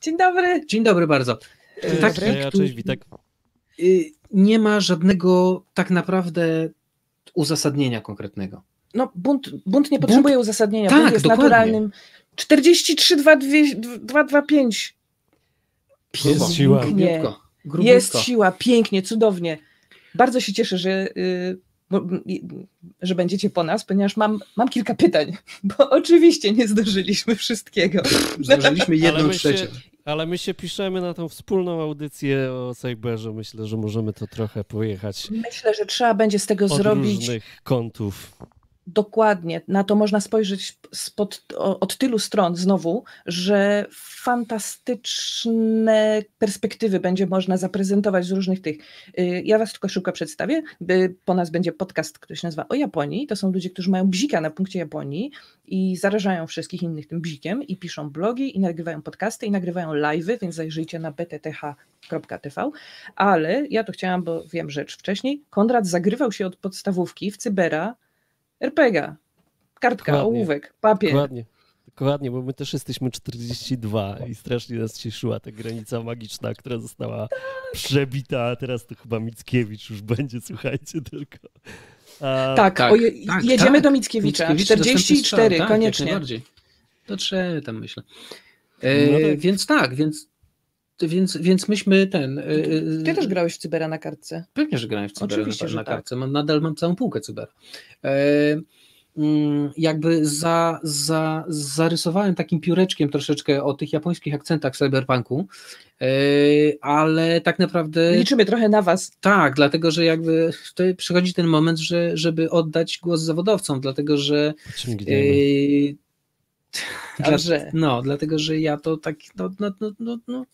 Dzień dobry. Dzień dobry bardzo. Dzień tak, e, ja, cześć, Witek. Y, nie ma żadnego tak naprawdę uzasadnienia konkretnego. No, bunt, bunt nie potrzebuje bunt? uzasadnienia. Tak, bunt jest dokładnie. naturalnym. 43-225. Jest siła. Grubiutko. Jest siła, pięknie, cudownie. Bardzo się cieszę, że, y, no, że będziecie po nas, ponieważ mam, mam kilka pytań, bo oczywiście nie zdążyliśmy wszystkiego. Zdążyliśmy jedną trzecią ale my się piszemy na tą wspólną audycję o Cyberze. Myślę, że możemy to trochę pojechać. Myślę, że trzeba będzie z tego zrobić. Różnych kątów dokładnie. Na to można spojrzeć spod, od tylu stron znowu, że fantastyczne perspektywy będzie można zaprezentować z różnych tych. Y, ja Was tylko szybko przedstawię. Po nas będzie podcast, który się nazywa o Japonii. To są ludzie, którzy mają bzika na punkcie Japonii i zarażają wszystkich innych tym bzikiem i piszą blogi i nagrywają podcasty i nagrywają live'y, więc zajrzyjcie na btth.tv. Ale ja to chciałam, bo wiem rzecz wcześniej, Konrad zagrywał się od podstawówki w Cybera RPG, kartka, Dokładnie. ołówek, papier. Dokładnie. Dokładnie, bo my też jesteśmy 42 i strasznie nas cieszyła ta granica magiczna, która została tak. przebita, a teraz to chyba Mickiewicz już będzie, słuchajcie tylko. A... Tak, tak, je, tak, jedziemy tak. do Mickiewicza. Mickiewicz 44, koniecznie. To trzy, tam myślę. No e, no więc tak, więc więc, więc myśmy ten. Ty, ty, też grałeś w Cybera na kartce. Pewnie, że grałem w Cybera Oczywiście, na, na kartce. nadal mam całą półkę Cybera. E, jakby za, za, zarysowałem takim pióreczkiem troszeczkę o tych japońskich akcentach cyberpunku, ale tak naprawdę... Liczymy trochę na was. Tak, dlatego, że jakby przychodzi ten moment, że, żeby oddać głos zawodowcom, dlatego, że... E, dla, no, dlatego, że ja to tak, no, no, no, no,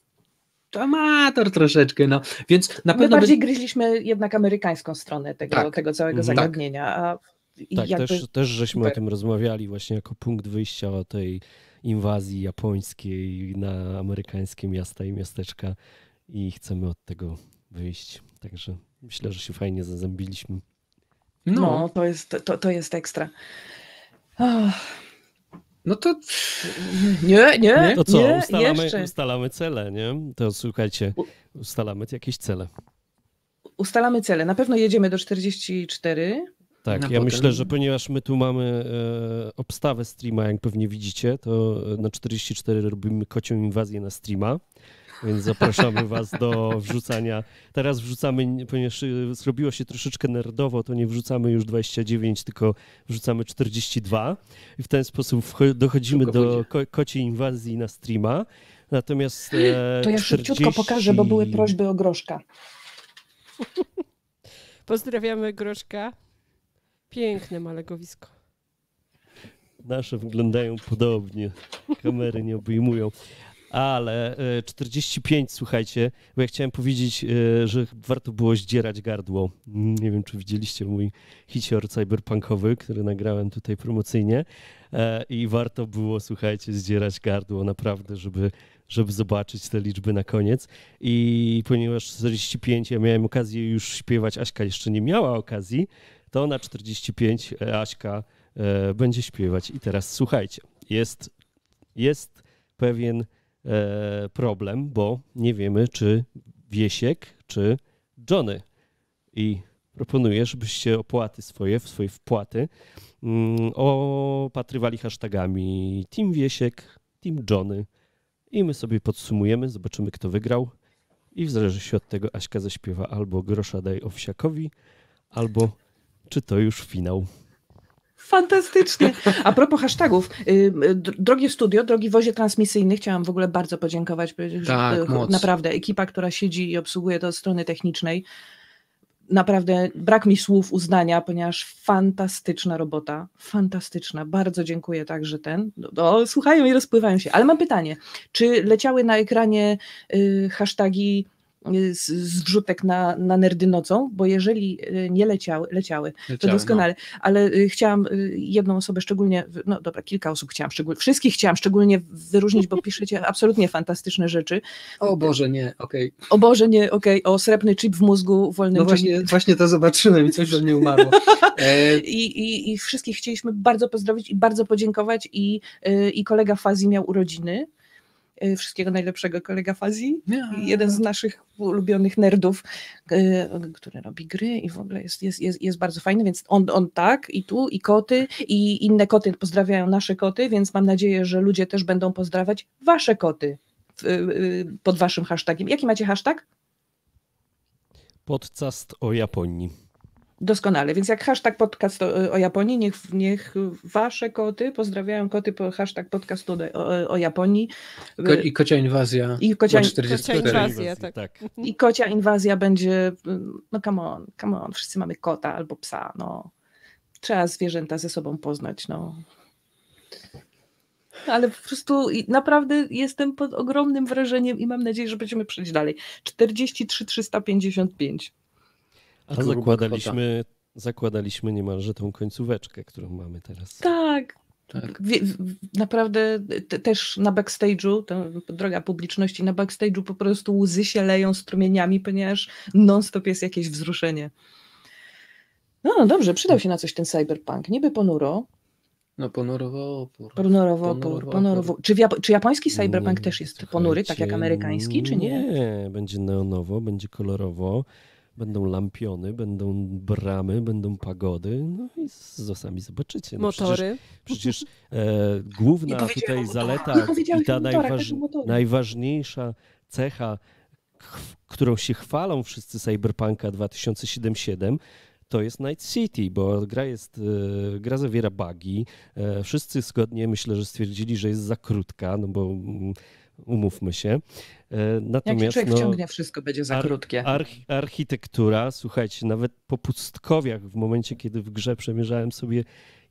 amator troszeczkę, no. Więc na pewno... bardziej by... gryźliśmy jednak amerykańską stronę tego, tak. tego całego mhm. zagadnienia. Tak, tak jakby... też, też żeśmy o tym rozmawiali właśnie jako punkt wyjścia o tej inwazji japońskiej na amerykańskie miasta i miasteczka i chcemy od tego wyjść. Także myślę, że się fajnie zazębiliśmy. No, no to, jest, to, to jest ekstra. Oh. No to nie, nie. To co, nie, ustalamy, ustalamy cele, nie? To słuchajcie, ustalamy jakieś cele. Ustalamy cele. Na pewno jedziemy do 44. Tak, ja potem. myślę, że ponieważ my tu mamy e, obstawę streama, jak pewnie widzicie, to na 44 robimy kocią inwazję na streama. Więc zapraszamy Was do wrzucania. Teraz wrzucamy, ponieważ y, zrobiło się troszeczkę nerdowo, to nie wrzucamy już 29, tylko wrzucamy 42. I w ten sposób dochodzimy do ko kociej inwazji na streama. Natomiast. E, to ja 40... szybciutko pokażę, bo były prośby o groszka. Pozdrawiamy groszka. Piękne malegowisko. Nasze wyglądają podobnie. Kamery nie obejmują ale 45, e, słuchajcie, bo ja chciałem powiedzieć, e, że warto było zdzierać gardło. Nie wiem, czy widzieliście mój hicior cyberpunkowy, który nagrałem tutaj promocyjnie e, i warto było, słuchajcie, zdzierać gardło naprawdę, żeby, żeby zobaczyć te liczby na koniec. I ponieważ 45 ja miałem okazję już śpiewać, Aśka jeszcze nie miała okazji, to na 45 Aśka będzie śpiewać. I teraz słuchajcie, jest, jest pewien E, problem, bo nie wiemy, czy Wiesiek, czy Johnny. I proponuję, żebyście opłaty swoje, swoje wpłaty mm, opatrywali hashtagami Team Wiesiek, Team Johnny i my sobie podsumujemy, zobaczymy kto wygrał i w zależności od tego Aśka zaśpiewa albo grosza daj owsiakowi, albo czy to już finał. Fantastycznie. A propos hashtagów, y, y, drogie studio, drogi wozie transmisyjny, chciałam w ogóle bardzo podziękować. Tak, że, y, Naprawdę, ekipa, która siedzi i obsługuje to od strony technicznej, naprawdę brak mi słów uznania, ponieważ fantastyczna robota, fantastyczna. Bardzo dziękuję także ten. O, no, no, słuchają i rozpływają się. Ale mam pytanie, czy leciały na ekranie y, hasztagi Y, z, wrzutek na, na nerdy nocą, bo jeżeli y, nie leciały, leciały, leciały to no. doskonale. No. Ale y, chciałam jedną osobę szczególnie, no dobra, kilka osób chciałam szczególnie, wszystkich chciałam szczególnie wyróżnić, bo piszecie absolutnie fantastyczne rzeczy. O Boże, nie, okej. Okay. O Boże, nie, okej. Okay. O srebrny chip w mózgu wolnym No właśnie, właśnie to zobaczyłem i coś we mnie umarło. E, I, i, I wszystkich chcieliśmy bardzo pozdrowić i bardzo podziękować i, i kolega Fazi miał urodziny. Y, wszystkiego najlepszego kolega Fazi, jeden z naszych ulubionych nerdów, y, który robi gry i w ogóle jest, jest, jest, jest bardzo fajny, więc on, on tak i tu i koty i inne koty pozdrawiają nasze koty, więc mam nadzieję, że ludzie też będą pozdrawiać wasze koty y, pod waszym hashtagiem. Jaki macie hashtag? Podcast o Japonii. Doskonale, więc jak hashtag podcast o, o Japonii, niech, niech wasze koty pozdrawiają koty po hashtag podcast o, o, o Japonii. Ko I kocia inwazja. I kocia, in kocia inwazja, tak. tak. I kocia inwazja będzie, no come on, come on, wszyscy mamy kota albo psa, no. Trzeba zwierzęta ze sobą poznać, no. Ale po prostu naprawdę jestem pod ogromnym wrażeniem i mam nadzieję, że będziemy przejść dalej. 43 355. A zakładaliśmy, zakładaliśmy niemalże tą końcóweczkę, którą mamy teraz. Tak, tak. naprawdę też na backstage'u, droga publiczności, na backstage'u po prostu łzy się leją strumieniami, ponieważ non-stop jest jakieś wzruszenie. No, no dobrze, przydał się na coś ten cyberpunk. Niby ponuro. No ponurowo opór. Ponurowo opór. Ponuro Czy, jap czy japoński cyberpunk nie, też jest ponury, tak jak amerykański, czy nie? Nie, będzie neonowo, będzie kolorowo. Będą lampiony, będą bramy, będą pagody, no i z zosami zobaczycie. No Motory. Przecież, przecież e, główna tutaj zaleta i ta najważ, najważniejsza cecha, którą się chwalą wszyscy Cyberpunka 2077, to jest Night City, bo gra, jest, e, gra zawiera bugi. E, wszyscy zgodnie myślę, że stwierdzili, że jest za krótka, no bo mm, umówmy się. E, natomiast, Jak człowiek no, wciągnie, wszystko będzie za krótkie. Archi architektura, słuchajcie, nawet po pustkowiach, w momencie, kiedy w grze przemierzałem sobie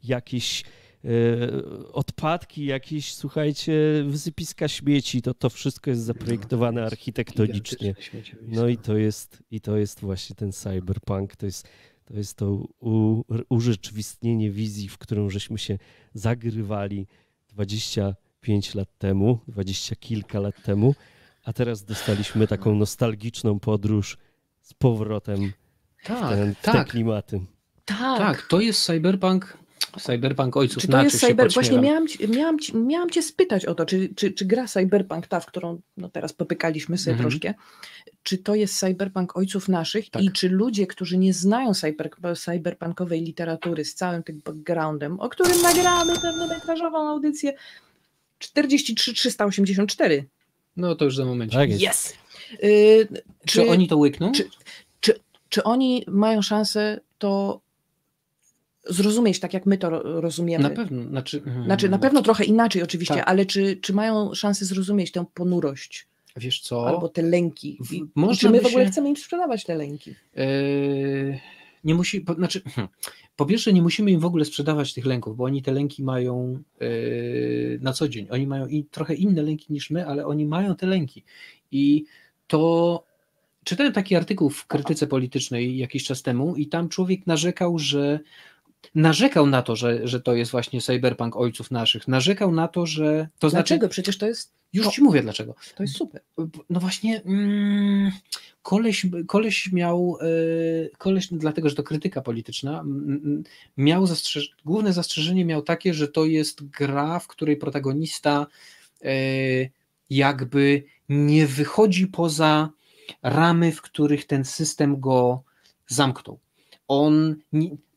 jakieś e, odpadki, jakieś, słuchajcie, wysypiska śmieci, to to wszystko jest zaprojektowane no, architektonicznie. No i to jest, i to jest właśnie ten cyberpunk, to jest to, jest to u, urzeczywistnienie wizji, w którą żeśmy się zagrywali 25 lat temu, dwadzieścia kilka lat temu. A teraz dostaliśmy taką nostalgiczną podróż z powrotem tak, w, ten, tak. te klimaty. Tak. tak, to jest cyberpunk Cyberpunk ojców czy to jest cyber... Właśnie miałam, miałam, miałam cię spytać o to, czy, czy, czy gra Cyberpunk, ta, w którą no teraz popykaliśmy sobie mhm. troszkę, czy to jest Cyberpunk ojców naszych tak. i czy ludzie, którzy nie znają cyber, cyberpunkowej literatury z całym tym backgroundem, o którym nagramy pewną metrażową audycję 43 384 no to już za moment. Tak jest. Yes. Y, czy, czy oni to łykną? Czy, czy, czy oni mają szansę to zrozumieć tak, jak my to rozumiemy. Na pewno. Znaczy, znaczy na hmm. pewno trochę inaczej oczywiście, tak. ale czy, czy mają szansę zrozumieć tę ponurość? Wiesz co? Albo te lęki. w, czy my w ogóle się... chcemy im sprzedawać te lęki? Yy nie musi, po, znaczy, hmm, po pierwsze, nie musimy im w ogóle sprzedawać tych lęków, bo oni te lęki mają yy, na co dzień. Oni mają i trochę inne lęki niż my, ale oni mają te lęki. I to. Czytałem taki artykuł w krytyce politycznej jakiś czas temu, i tam człowiek narzekał, że narzekał na to, że, że to jest właśnie cyberpunk ojców naszych. Narzekał na to, że. To znaczy- dlaczego? Znaczy, Przecież to jest. Już to, no. ci mówię dlaczego. To jest super. No właśnie, mm, koleś, koleś miał. E, koleś, dlatego, że to krytyka polityczna, miał zastrzeż, główne zastrzeżenie miał takie, że to jest gra, w której protagonista e, jakby nie wychodzi poza ramy, w których ten system go zamknął on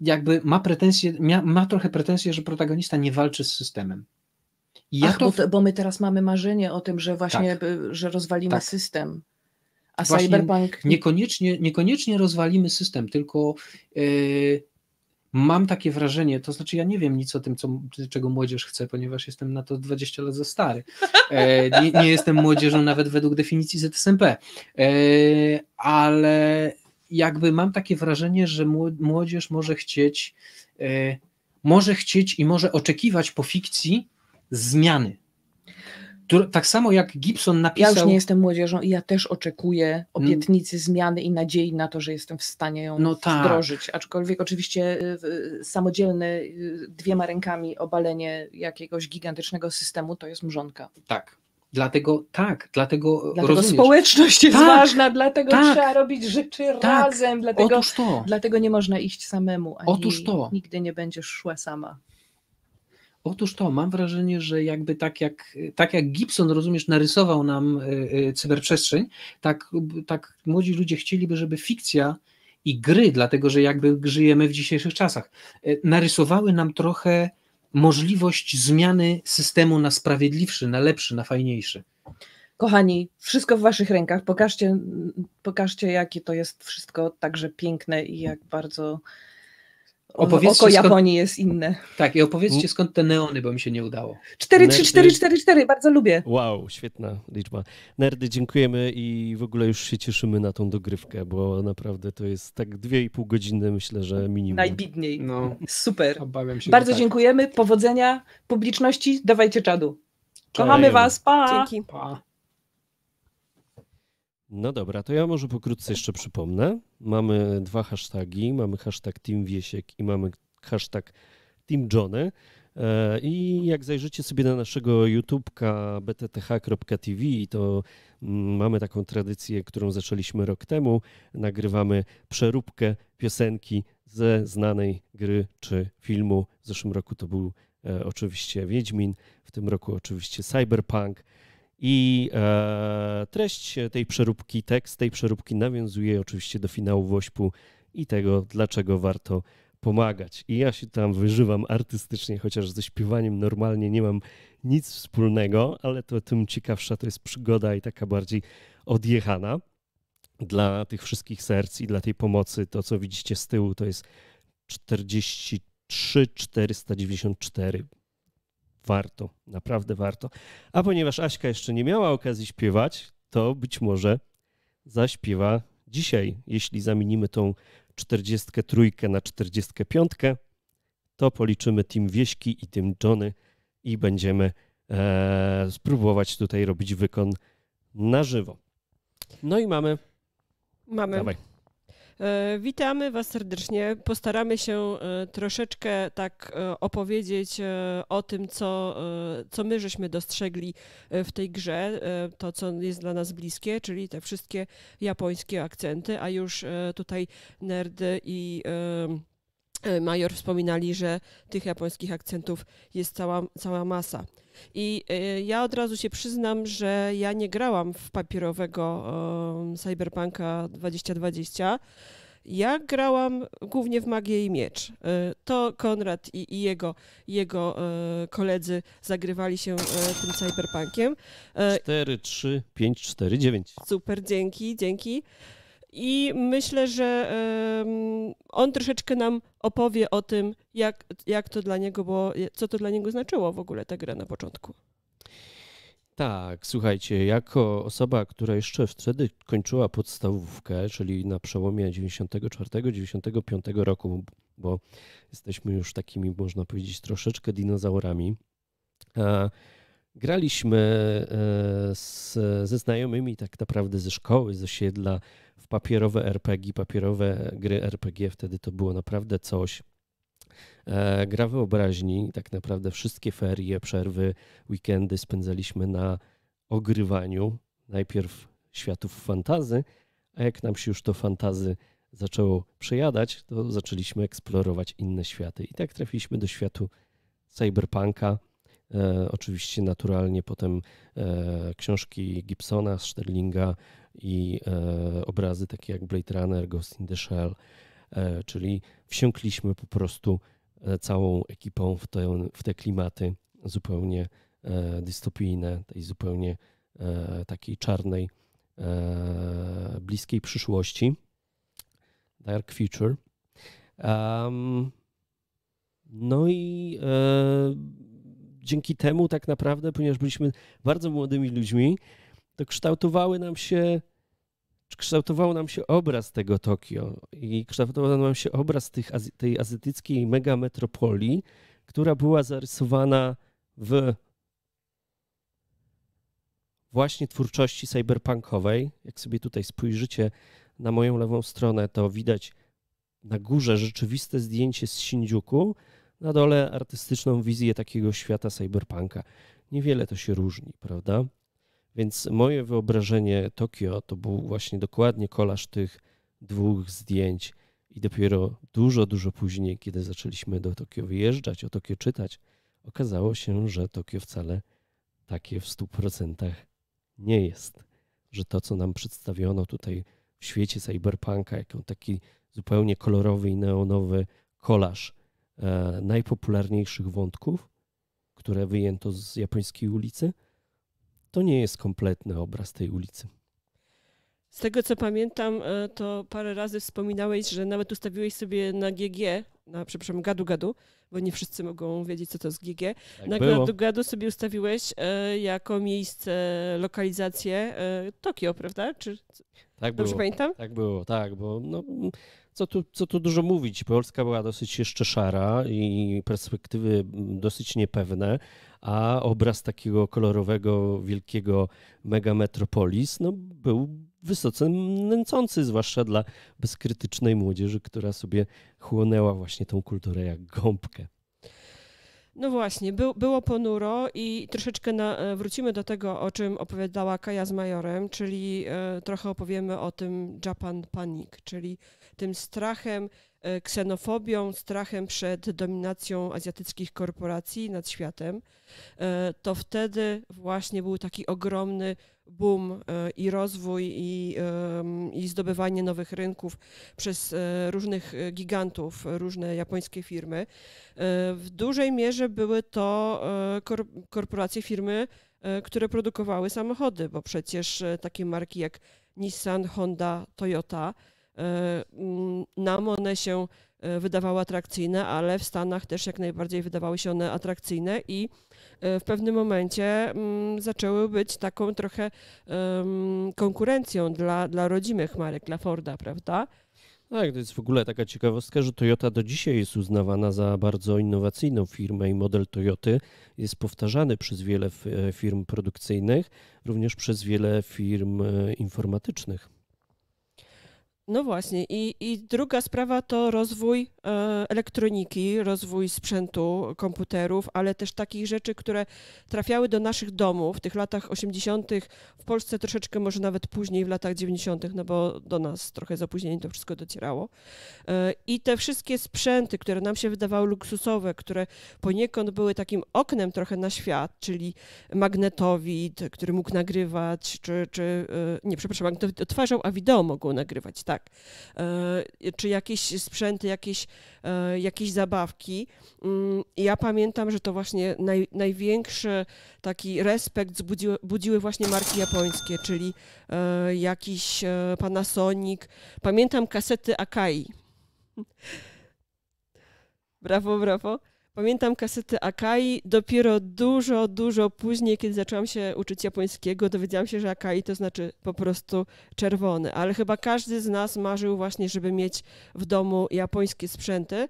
jakby ma pretensje, ma trochę pretensje, że protagonista nie walczy z systemem. Ja Ach, to... bo, bo, my teraz mamy marzenie o tym, że właśnie, tak. że rozwalimy tak. system. A właśnie cyberpunk... Niekoniecznie, niekoniecznie rozwalimy system, tylko yy, mam takie wrażenie, to znaczy ja nie wiem nic o tym, co, czego młodzież chce, ponieważ jestem na to 20 lat za stary. E, nie, nie, jestem młodzieżą nawet według definicji ZSMP. E, ale jakby mam takie wrażenie, że młodzież może chcieć, e, może chcieć i może oczekiwać po fikcji zmiany. Tak samo jak Gibson napisał. Ja już nie jestem młodzieżą i ja też oczekuję obietnicy mm. zmiany i nadziei na to, że jestem w stanie ją no tak. wdrożyć. Aczkolwiek oczywiście e, samodzielne, dwiema rękami obalenie jakiegoś gigantycznego systemu to jest mrzonka. Tak, Dlatego tak, dlatego. E, dlatego rozumiesz. społeczność jest tak, ważna, dlatego tak, trzeba robić rzeczy tak, razem, dlatego, otóż to. dlatego nie można iść samemu, ani otóż to. nigdy nie będziesz szła sama. Otóż to, mam wrażenie, że jakby tak jak, tak jak Gibson, rozumiesz, narysował nam e, e, cyberprzestrzeń, tak, tak młodzi ludzie chcieliby, żeby fikcja i gry, dlatego że jakby żyjemy w dzisiejszych czasach, narysowały nam trochę możliwość zmiany systemu na sprawiedliwszy, na lepszy, na fajniejszy. Kochani, wszystko w Waszych rękach. Pokażcie, pokażcie jakie to jest wszystko także piękne i jak bardzo Opowiedzcie Oko skąd... Japonii jest inne. Tak, i opowiedzcie mm. skąd te neony, bo mi się nie udało. 4, 3, 4, 4, 4, bardzo lubię. Wow, świetna liczba. Nerdy, dziękujemy i w ogóle już się cieszymy na tą dogrywkę, bo naprawdę to jest tak 2,5 godziny, myślę, że minimum. Najbidniej. No. Super. Obawiam się. Bardzo tak. dziękujemy, powodzenia publiczności, dawajcie czadu. Kochamy was, pa! Dzięki. Pa. No dobra, to ja może pokrótce jeszcze przypomnę. Mamy dwa hasztagi, mamy hashtag Team Wiesiek i mamy hashtag Team Johnny. E, I jak zajrzycie sobie na naszego YouTube'ka btth.tv, to mm, mamy taką tradycję, którą zaczęliśmy rok temu. Nagrywamy przeróbkę piosenki ze znanej gry czy filmu. W zeszłym roku to był e, oczywiście Wiedźmin, w tym roku oczywiście Cyberpunk. I e, treść tej przeróbki, tekst tej przeróbki nawiązuje oczywiście do finału Wośpu i tego, dlaczego warto pomagać. I ja się tam wyżywam artystycznie, chociaż ze śpiewaniem normalnie nie mam nic wspólnego, ale to tym ciekawsza to jest przygoda i taka bardziej odjechana dla tych wszystkich serc i dla tej pomocy. To, co widzicie z tyłu, to jest 43 494 warto, naprawdę warto. A ponieważ Aśka jeszcze nie miała okazji śpiewać, to być może zaśpiewa dzisiaj. Jeśli zamienimy tą 43 na 45, to policzymy Team Wieśki i Team Johnny i będziemy e, spróbować tutaj robić wykon na żywo. No i mamy. Mamy. Dawaj. E, witamy Was serdecznie. Postaramy się e, troszeczkę tak e, opowiedzieć o tym, co, co my żeśmy dostrzegli w tej grze, to co jest dla nas bliskie, czyli te wszystkie japońskie akcenty, a już tutaj nerdy i E, major wspominali, że tych japońskich akcentów jest cała, cała masa. I e, ja od razu się przyznam, że ja nie grałam w papierowego Cyberpunka 2020. Ja grałam głównie w Magię i Miecz. E, to Konrad i, i jego, jego koledzy zagrywali się tym cyberpunkiem. 4, 3, 5, 4, 9. Super, dzięki, dzięki. I myślę, że on troszeczkę nam opowie o tym, jak, jak to dla niego było, co to dla niego znaczyło w ogóle ta gra na początku. Tak, słuchajcie, jako osoba, która jeszcze wtedy kończyła podstawówkę, czyli na przełomie 94-95 roku, bo jesteśmy już takimi, można powiedzieć, troszeczkę dinozaurami, Graliśmy e, z, ze znajomymi tak naprawdę ze szkoły, z osiedla w papierowe RPG, papierowe gry RPG. Wtedy to było naprawdę coś. E, gra wyobraźni, tak naprawdę wszystkie ferie, przerwy, weekendy spędzaliśmy na ogrywaniu najpierw światów fantazy, a jak nam się już to fantazy zaczęło przejadać, to zaczęliśmy eksplorować inne światy. I tak trafiliśmy do światu cyberpunka, E, oczywiście naturalnie potem e, książki Gibsona, Sterlinga i e, obrazy takie jak Blade Runner, Ghost in the Shell, czyli wsiąkliśmy po prostu całą ekipą w te, w te klimaty zupełnie dystopijne, tej zupełnie takiej czarnej, bliskiej przyszłości. Dark Future. Um, no i e, dzięki temu tak naprawdę, ponieważ byliśmy bardzo młodymi ludźmi, to kształtowały nam się, kształtował nam się obraz tego Tokio i kształtował nam się obraz tych, tej azjatyckiej megametropolii, która była zarysowana w właśnie twórczości cyberpunkowej. Jak sobie tutaj spojrzycie na moją lewą stronę, to widać na górze rzeczywiste zdjęcie z Sindziuku, na dole artystyczną wizję takiego świata cyberpunka. Niewiele to się różni, prawda? Więc moje wyobrażenie Tokio to był właśnie dokładnie kolaż tych dwóch zdjęć i dopiero dużo, dużo później, kiedy zaczęliśmy do Tokio wyjeżdżać, o Tokio czytać, okazało się, że Tokio wcale takie w 100% nie jest. Że to, co nam przedstawiono tutaj w świecie cyberpunka, jako taki zupełnie kolorowy i neonowy kolaż E, najpopularniejszych wątków, które wyjęto z japońskiej ulicy, to nie jest kompletny obraz tej ulicy. Z tego co pamiętam, e, to parę razy wspominałeś, że nawet ustawiłeś sobie na GG, na przepraszam, gadu gadu, bo nie wszyscy mogą wiedzieć, co to jest GG. Tak na gadu gadu sobie ustawiłeś e, jako miejsce, lokalizację e, Tokio, prawda? Czy, tak Dobrze było. pamiętam? Tak było, tak, bo no, co tu, co tu dużo mówić, Polska była dosyć jeszcze szara i perspektywy dosyć niepewne, a obraz takiego kolorowego, wielkiego megametropolis no, był wysoce nęcący, zwłaszcza dla bezkrytycznej młodzieży, która sobie chłonęła właśnie tą kulturę jak gąbkę. No właśnie, był, było ponuro i troszeczkę na, e, wrócimy do tego, o czym opowiadała Kaja z Majorem, czyli e, trochę opowiemy o tym Japan Panic, czyli tym strachem, e, ksenofobią, strachem przed dominacją azjatyckich korporacji nad światem, e, to wtedy właśnie był taki ogromny boom e, i rozwój i, i zdobywanie nowych rynków przez różnych gigantów, różne japońskie firmy. W dużej mierze były to korporacje, firmy, które produkowały samochody, bo przecież takie marki jak Nissan, Honda, Toyota, E, mm, nam one się e, wydawały atrakcyjne, ale w Stanach też jak najbardziej wydawały się one atrakcyjne i e, w pewnym momencie mm, zaczęły być taką trochę konkurencją dla, dla rodzimych marek, dla Forda, prawda? Tak, to jest w ogóle taka ciekawostka, że Toyota do dzisiaj jest uznawana za bardzo innowacyjną firmę i model Toyoty jest powtarzany przez wiele firm produkcyjnych, również przez wiele firm informatycznych. No właśnie. I, I, druga sprawa to rozwój e, elektroniki, rozwój sprzętu, komputerów, ale też takich rzeczy, które trafiały do naszych domów w tych latach 80., w Polsce troszeczkę może nawet później, w latach 90., no bo do nas trochę z opóźnieniem to wszystko docierało. E, I te wszystkie sprzęty, które nam się wydawały luksusowe, które poniekąd były takim oknem trochę na świat, czyli magnetowid, który mógł nagrywać, czy, czy e, nie, przepraszam, magnetowid odtwarzał, a wideo mogło nagrywać, tak tak. E, czy jakieś sprzęty, jakieś, e, jakieś zabawki. Mm, ja pamiętam, że to właśnie naj, największy taki respekt zbudziły, budziły właśnie marki japońskie, czyli e, jakiś Panasonic. Pamiętam kasety Akai. Brawo, brawo. Pamiętam kasety Akai dopiero dużo, dużo później, kiedy zaczęłam się uczyć japońskiego, dowiedziałam się, że Akai to znaczy po prostu czerwony. Ale chyba każdy z nas marzył właśnie, żeby mieć w domu japońskie sprzęty.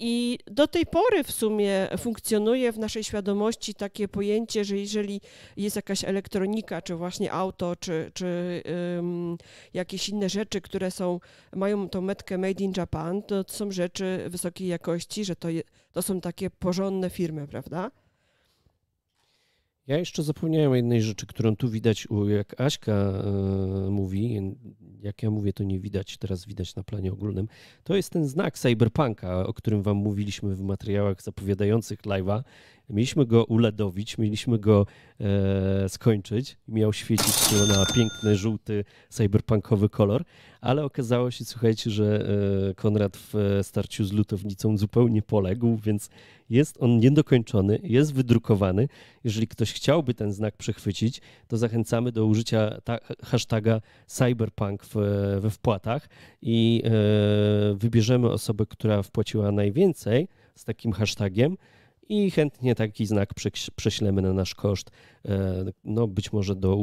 I do tej pory w sumie funkcjonuje w naszej świadomości takie pojęcie, że jeżeli jest jakaś elektronika, czy właśnie auto, czy, czy um, jakieś inne rzeczy, które są, mają tą metkę Made in Japan, to są rzeczy wysokiej jakości, że to, je, to są takie porządne firmy, prawda? Ja jeszcze zapomniałem jednej rzeczy, którą tu widać, jak Aśka e, mówi, jak ja mówię, to nie widać, teraz widać na planie ogólnym. To jest ten znak cyberpunka, o którym wam mówiliśmy w materiałach zapowiadających live'a Mieliśmy go uledowić, mieliśmy go e, skończyć. Miał świecić się na piękny, żółty, cyberpunkowy kolor, ale okazało się, słuchajcie, że e, Konrad w e, starciu z lutownicą zupełnie poległ, więc jest on niedokończony, jest wydrukowany. Jeżeli ktoś chciałby ten znak przechwycić, to zachęcamy do użycia ta, hashtaga cyberpunk w, we wpłatach i e, wybierzemy osobę, która wpłaciła najwięcej z takim hashtagiem – i chętnie taki znak prześlemy na nasz koszt. E, no być może do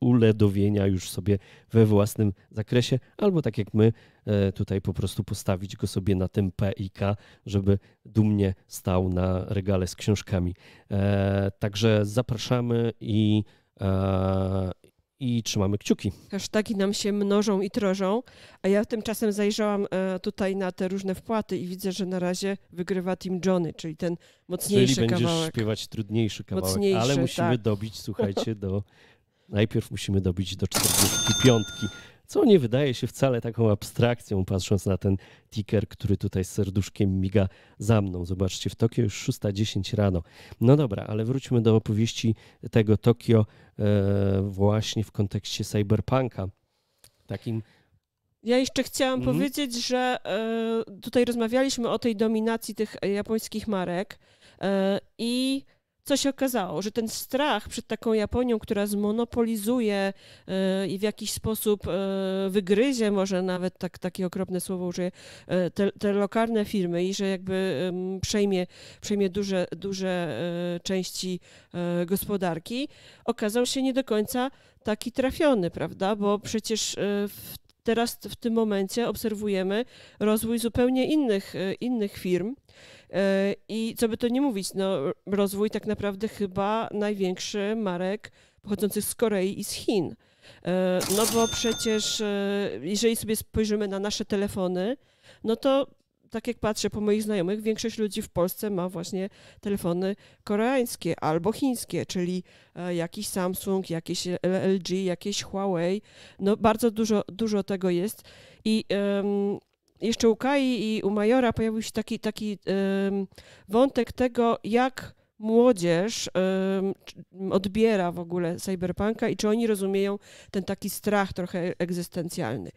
uledowienia już sobie we własnym zakresie, albo tak jak my, e, tutaj po prostu postawić go sobie na tym PIK, żeby dumnie stał na regale z książkami. E, także zapraszamy i i trzymamy kciuki. Hasztagi nam się mnożą i trożą, a ja tymczasem zajrzałam e, tutaj na te różne wpłaty i widzę, że na razie wygrywa Team Johnny, czyli ten mocniejszy czyli będziesz kawałek. śpiewać trudniejszy kawałek, mocniejszy, ale musimy tak. dobić, słuchajcie, do... Najpierw musimy dobić do 45 co nie wydaje się wcale taką abstrakcją, patrząc na ten ticker, który tutaj z serduszkiem miga za mną. Zobaczcie, w Tokio już 6.10 rano. No dobra, ale wróćmy do opowieści tego Tokio e, właśnie w kontekście cyberpunka. Takim ja jeszcze chciałam mhm. powiedzieć, że e, tutaj rozmawialiśmy o tej dominacji tych japońskich marek e, i co się okazało? Że ten strach przed taką Japonią, która zmonopolizuje e, i w jakiś sposób e, wygryzie, może nawet tak, takie okropne słowo użyję, e, te, te lokalne firmy i że jakby przejmie, przejmie duże, duże części gospodarki, okazał się nie do końca taki trafiony, prawda? Bo przecież w, teraz w tym momencie obserwujemy rozwój zupełnie innych, innych firm i co by to nie mówić, no, rozwój tak naprawdę chyba największy marek pochodzących z Korei i z Chin. E, no bo przecież, e, jeżeli sobie spojrzymy na nasze telefony, no to tak jak patrzę po moich znajomych, większość ludzi w Polsce ma właśnie telefony koreańskie albo chińskie, czyli e, jakiś Samsung, jakieś LG, jakieś Huawei. No bardzo dużo, dużo tego jest i um, jeszcze u Kai i u Majora pojawił się taki, taki wątek tego, jak młodzież odbiera w ogóle cyberpunka i czy oni rozumieją ten taki strach trochę egzystencjalny.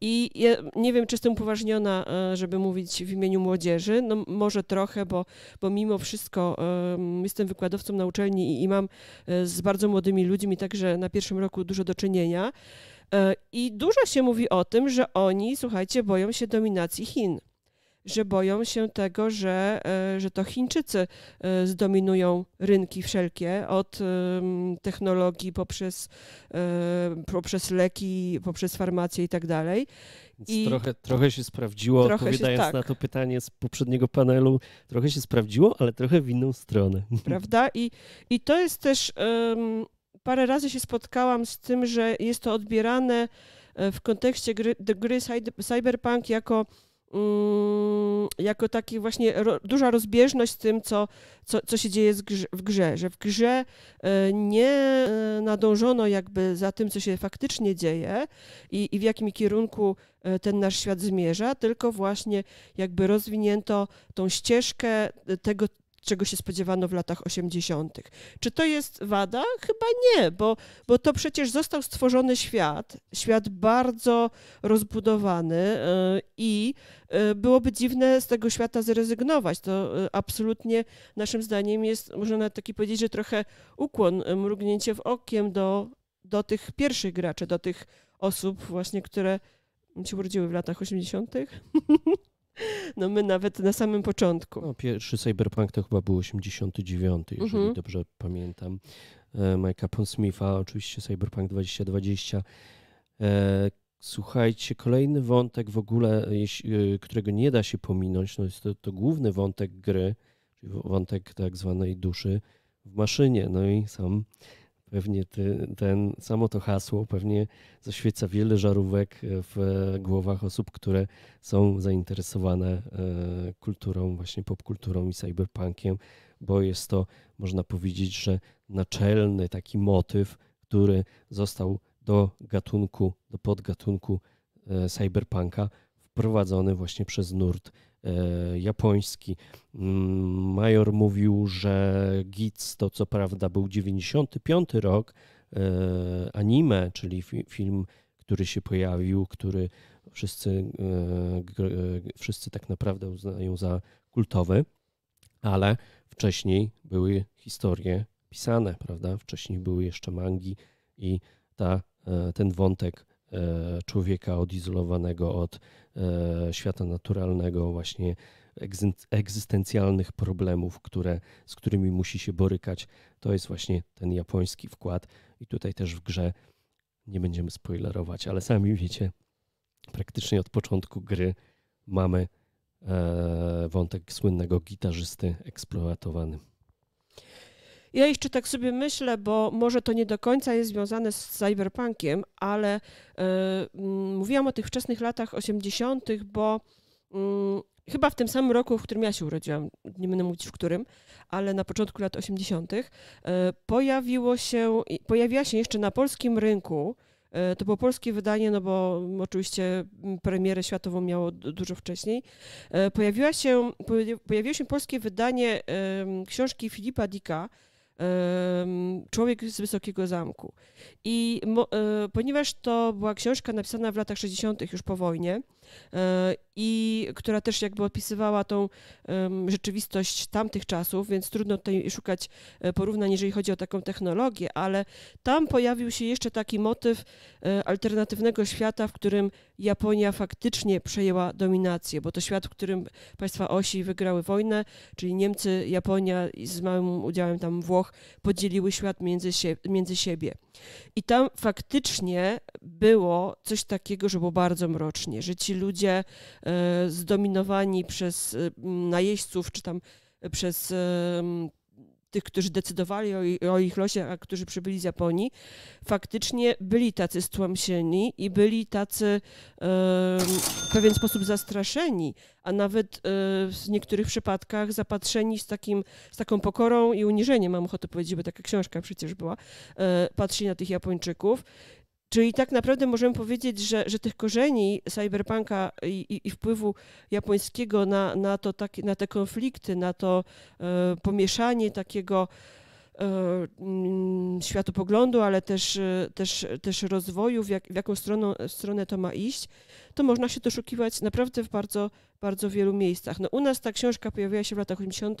I ja nie wiem, czy jestem upoważniona, e, żeby mówić w imieniu młodzieży, no może trochę, bo, bo mimo wszystko jestem wykładowcą na uczelni i, i mam e, z bardzo młodymi ludźmi, także na pierwszym roku dużo do czynienia. E, I dużo się mówi o tym, że oni, słuchajcie, boją się dominacji Chin, że boją się tego, że, e, że to Chińczycy e, zdominują rynki wszelkie, od technologii poprzez, poprzez leki, poprzez farmację i tak dalej. I trochę, trochę się sprawdziło, trochę odpowiadając się, tak. na to pytanie z poprzedniego panelu, trochę się sprawdziło, ale trochę w inną stronę. Prawda? I, i to jest też um, parę razy się spotkałam z tym, że jest to odbierane e, w kontekście gry, gry Cyberpunk jako mm, jako taki właśnie ro, duża rozbieżność z tym, co, co, co się dzieje w grze, że w grze e, nie e, nadążono jakby za tym, co się faktycznie dzieje i, i w jakim kierunku ten nasz świat zmierza, tylko właśnie jakby rozwinięto tą ścieżkę tego, czego się spodziewano w latach 80. Czy to jest wada? Chyba nie, bo, bo to przecież został stworzony świat, świat bardzo rozbudowany e, i e, byłoby dziwne z tego świata zrezygnować. To e, absolutnie naszym zdaniem jest, można nawet taki powiedzieć, że trochę ukłon, mrugnięcie w okiem do, do tych pierwszych graczy, do tych osób właśnie, które się urodziły w latach 80. no my nawet na samym początku. No, pierwszy Cyberpunk to chyba był 89, jeżeli mhm. dobrze pamiętam. E, Majka Pondsmitha, oczywiście Cyberpunk 2020. E, słuchajcie, kolejny wątek w ogóle, e, którego nie da się pominąć, no jest to, to główny wątek gry, czyli wątek tak zwanej duszy w maszynie. No i sam Pewnie ty, ten, samo to hasło pewnie zaświeca wiele żarówek e, w głowach osób, które są zainteresowane e, kulturą, właśnie popkulturą i cyberpunkiem, bo jest to, można powiedzieć, że naczelny taki motyw, który został do gatunku, do podgatunku e, cyberpunka wprowadzony właśnie przez nurt E, japoński. Mm, major mówił, że Gitz to co prawda był 95 rok, e, anime, czyli film, który się pojawił, który wszyscy, e, wszyscy tak naprawdę uznają za kultowy, ale wcześniej były historie pisane, prawda? Wcześniej były jeszcze mangi i ta, ten wątek człowieka odizolowanego od E, świata naturalnego, właśnie egzystencjalnych problemów, które, z którymi musi się borykać. To jest właśnie ten japoński wkład. I tutaj też w grze nie będziemy spoilerować, ale sami wiecie, praktycznie od początku gry mamy e, wątek słynnego gitarzysty eksploatowany. Ja jeszcze tak sobie myślę, bo może to nie do końca jest związane z cyberpunkiem, ale y, mówiłam o tych wczesnych latach 80., bo y, chyba w tym samym roku, w którym ja się urodziłam, nie będę mówić w którym, ale na początku lat 80., y, e, pojawiło się, pojawiła się jeszcze na polskim rynku. E, to było polskie wydanie, no bo oczywiście mm, premierę światową miało dużo wcześniej. Pojawiła się, pojawiło się polskie wydanie książki Filipa Dicka, Człowiek z Wysokiego Zamku. I e, ponieważ to była książka napisana w latach 60. już po wojnie e, i która też jakby opisywała tą um, rzeczywistość tamtych czasów, więc trudno tutaj szukać e, porównań, jeżeli chodzi o taką technologię, ale tam pojawił się jeszcze taki motyw e, alternatywnego świata, w którym Japonia faktycznie przejęła dominację, bo to świat, w którym państwa osi wygrały wojnę, czyli Niemcy, Japonia z małym udziałem tam Włoch podzieliły świat między, sie między siebie. I tam faktycznie było coś takiego, że było bardzo mrocznie, że ci ludzie E, zdominowani przez e, najeźdźców, czy tam e, przez tych, którzy decydowali o, ich losie, a którzy przybyli z Japonii, faktycznie byli tacy stłamsieni i byli tacy w pewien sposób zastraszeni, a nawet w niektórych przypadkach zapatrzeni z, takim, z taką pokorą i uniżeniem, mam ochotę powiedzieć, bo taka książka przecież była, patrzyli na tych Japończyków Czyli tak naprawdę możemy powiedzieć, że, że tych korzeni cyberpunka i, i wpływu japońskiego na, na, to, na te konflikty, na to e, pomieszanie takiego e, mm, światopoglądu, ale też, e, też, też rozwoju, w, jak, w jaką stronę, stronę to ma iść, to można się doszukiwać naprawdę w bardzo, bardzo wielu miejscach. No, u nas ta książka pojawiła się w latach 80.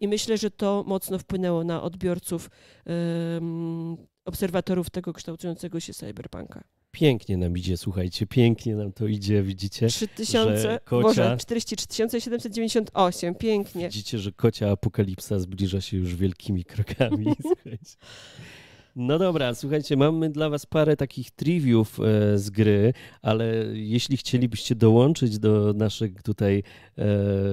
i myślę, że to mocno wpłynęło na odbiorców. E, obserwatorów tego kształtującego się cyberpunka. Pięknie nam idzie, słuchajcie, pięknie nam to idzie, widzicie? 3000, kocia... Boże, 43 798, pięknie. Widzicie, że kocia apokalipsa zbliża się już wielkimi krokami, słuchajcie. No dobra, słuchajcie, mamy dla was parę takich triviów e, z gry, ale jeśli chcielibyście dołączyć do naszych tutaj, e,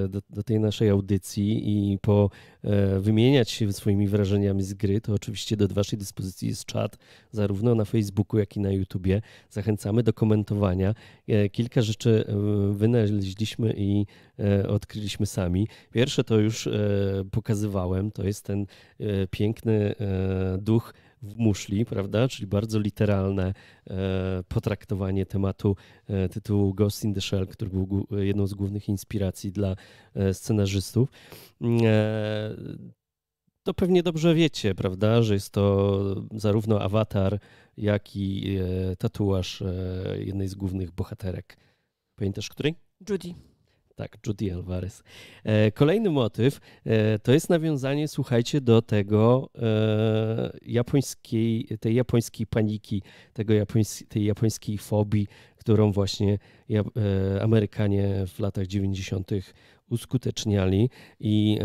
do, do tej naszej audycji i po e, wymieniać się swoimi wrażeniami z gry, to oczywiście do waszej dyspozycji jest czat, zarówno na Facebooku, jak i na YouTubie. Zachęcamy do komentowania. Kilka rzeczy wynaleźliśmy i odkryliśmy sami. Pierwsze to już pokazywałem, to jest ten piękny duch w muszli, prawda? Czyli bardzo literalne e, potraktowanie tematu e, tytułu Ghost in the Shell, który był jedną z głównych inspiracji dla e, scenarzystów to pewnie dobrze wiecie, prawda, że jest to zarówno awatar, jak i tatuaż jednej z głównych bohaterek. Pamiętasz której? Judy. Tak, Judy Alvarez. E, kolejny motyw e, to jest nawiązanie, słuchajcie, do tego e, japońskiej, tej japońskiej paniki, tego japońs- tej japońskiej fobii, którą właśnie Amerykanie w latach 90 uskuteczniali. I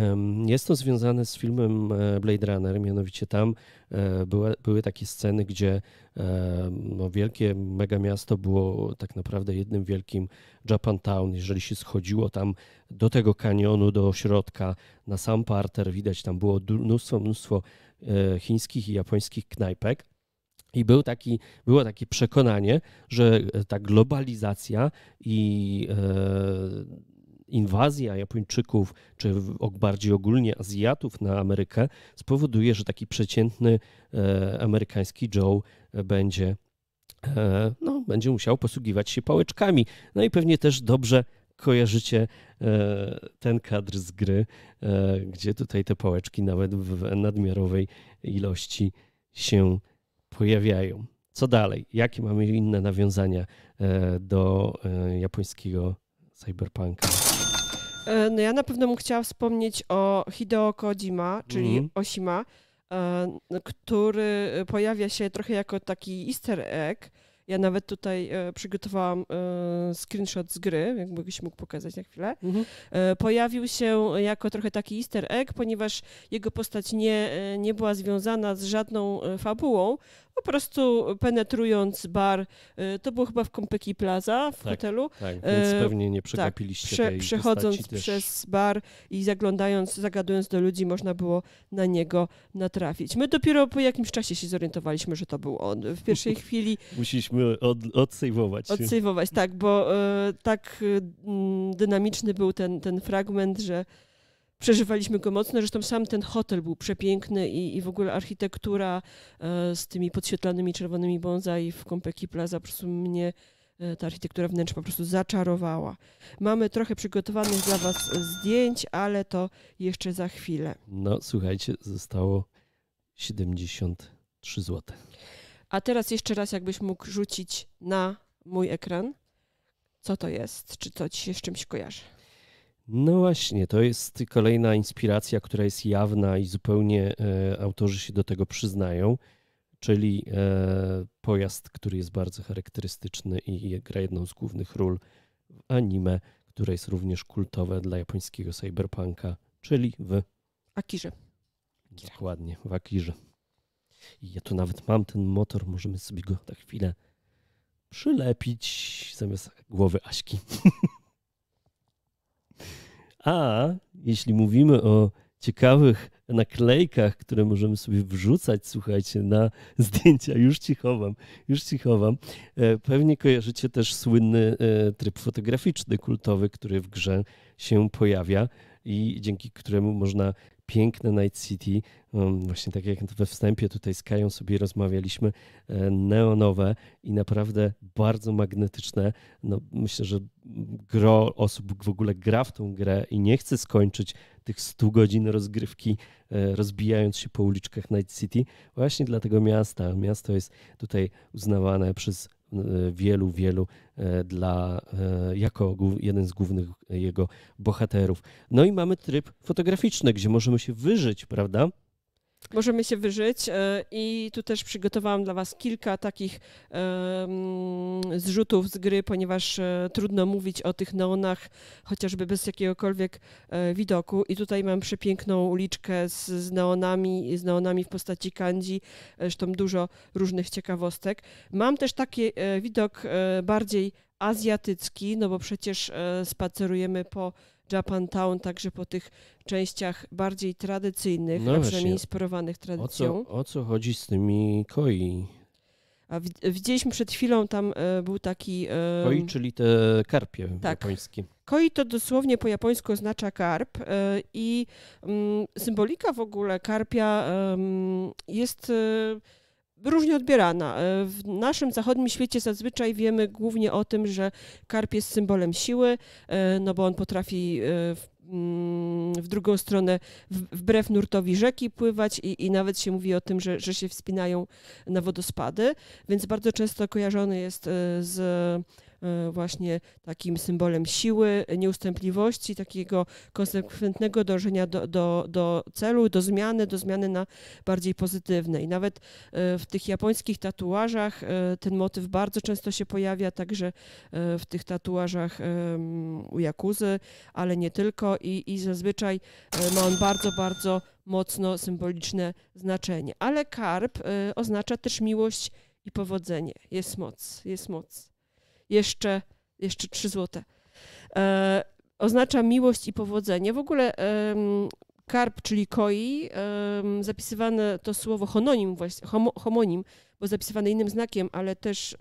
jest to związane z filmem e, Blade Runner, mianowicie tam e, były, były takie sceny, gdzie e, no, wielkie megamiasto było tak naprawdę jednym wielkim Japantown. Jeżeli się schodziło tam do tego kanionu, do środka, na sam parter, widać tam było mnóstwo, mnóstwo chińskich i japońskich knajpek. I był taki, było takie przekonanie, że ta globalizacja i inwazja Japończyków, czy bardziej ogólnie Azjatów na Amerykę spowoduje, że taki przeciętny e, amerykański Joe e, będzie, e, no, będzie musiał posługiwać się pałeczkami. No i pewnie też dobrze kojarzycie ten kadr z gry, gdzie tutaj te pałeczki nawet w nadmiarowej ilości się pojawiają. Co dalej? Jakie mamy inne nawiązania do japońskiego cyberpunka? E, no ja na pewno bym chciała wspomnieć o Hideo Kojima, czyli mm. Osima, e, który pojawia się trochę jako taki easter egg. Ja nawet tutaj e, przygotowałam screenshot z gry, jakbyś mógł pokazać na chwilę. Mhm. Pojawił się jako trochę taki easter egg, ponieważ jego postać nie, nie była związana z żadną fabułą po prostu penetrując bar, y, to było chyba w Kompeki Plaza w tak, hotelu. Tak, więc y, pewnie nie tak, przegapiliście tak, prze, tej Przechodząc przez bar i zaglądając, zagadując do ludzi, można było na niego natrafić. My dopiero po jakimś czasie się zorientowaliśmy, że to był on. W pierwszej chwili... Musieliśmy od, odsejwować. Odsejwować, tak, bo y, tak dynamiczny był ten, ten fragment, że przeżywaliśmy go mocno. Zresztą sam ten hotel był przepiękny i, i w ogóle architektura e, z tymi podświetlanymi czerwonymi bonsai w Kompeki Plaza po prostu mnie e, ta architektura wnętrza po prostu zaczarowała. Mamy trochę przygotowanych dla Was zdjęć, ale to jeszcze za chwilę. No, słuchajcie, zostało 73 zł. A teraz jeszcze raz, jakbyś mógł rzucić na mój ekran, co to jest, czy to Ci się z czymś kojarzy. No właśnie, to jest kolejna inspiracja, która jest jawna i zupełnie e, autorzy się do tego przyznają, czyli e, pojazd, który jest bardzo charakterystyczny i gra jedną z głównych ról w anime, które jest również kultowe dla japońskiego cyberpunka, czyli w Akirze. Dokładnie, w Akirze. I ja tu nawet mam ten motor, możemy sobie go na chwilę przylepić zamiast głowy Aśki. A jeśli mówimy o ciekawych naklejkach, które możemy sobie wrzucać, słuchajcie, na zdjęcia. Już ci chowam, już ci chowam. E, pewnie kojarzycie też słynny e, tryb fotograficzny, kultowy, który w grze się pojawia i dzięki któremu można piękne Night City, właśnie tak jak we wstępie tutaj z Kają sobie rozmawialiśmy, e, neonowe i naprawdę bardzo magnetyczne. No, myślę, że gro osób w ogóle gra w tą grę i nie chce skończyć tych 100 godzin rozgrywki, e, rozbijając się po uliczkach Night City, właśnie dlatego miasta. Miasto jest tutaj uznawane przez E, wielu, wielu e, dla, e, jako jeden z głównych jego bohaterów. No i mamy tryb fotograficzny, gdzie możemy się wyżyć, prawda? Możemy się wyżyć e, i tu też przygotowałam dla Was kilka takich zrzutów z gry, ponieważ e, trudno mówić o tych neonach chociażby bez jakiegokolwiek e, widoku. I tutaj mam przepiękną uliczkę z, neonami, z neonami w postaci kanji, zresztą dużo różnych ciekawostek. Mam też taki widok bardziej azjatycki, no bo przecież spacerujemy po Japantown także po tych częściach bardziej tradycyjnych, no a przynajmniej inspirowanych tradycją. O co, o co chodzi z tymi koi? A widzieliśmy przed chwilą, tam e, był taki. E, koi, czyli te karpie tak. japońskie. Koi to dosłownie po japońsku oznacza karp e, i mm, symbolika w ogóle karpia jest różnie odbierana. E, w naszym zachodnim świecie zazwyczaj wiemy głównie o tym, że karp jest symbolem siły, e, no bo on potrafi e, mm, w drugą stronę wbrew nurtowi rzeki pływać i, i nawet się mówi o tym, że, że się wspinają na wodospady, więc bardzo często kojarzony jest z E, właśnie takim symbolem siły, nieustępliwości, takiego konsekwentnego dążenia do, do, do celu, do zmiany, do zmiany na bardziej pozytywne. I nawet e, w tych japońskich tatuażach e, ten motyw bardzo często się pojawia, także w tych tatuażach u Jakuzy, ale nie tylko i, i zazwyczaj ma on bardzo, bardzo mocno symboliczne znaczenie. Ale karp oznacza też miłość i powodzenie. Jest moc, jest moc jeszcze, jeszcze 3 złote. E, oznacza miłość i powodzenie. W ogóle e, karp, czyli koi, e, zapisywane to słowo homonim właśnie, homonim, bo zapisywane innym znakiem, ale też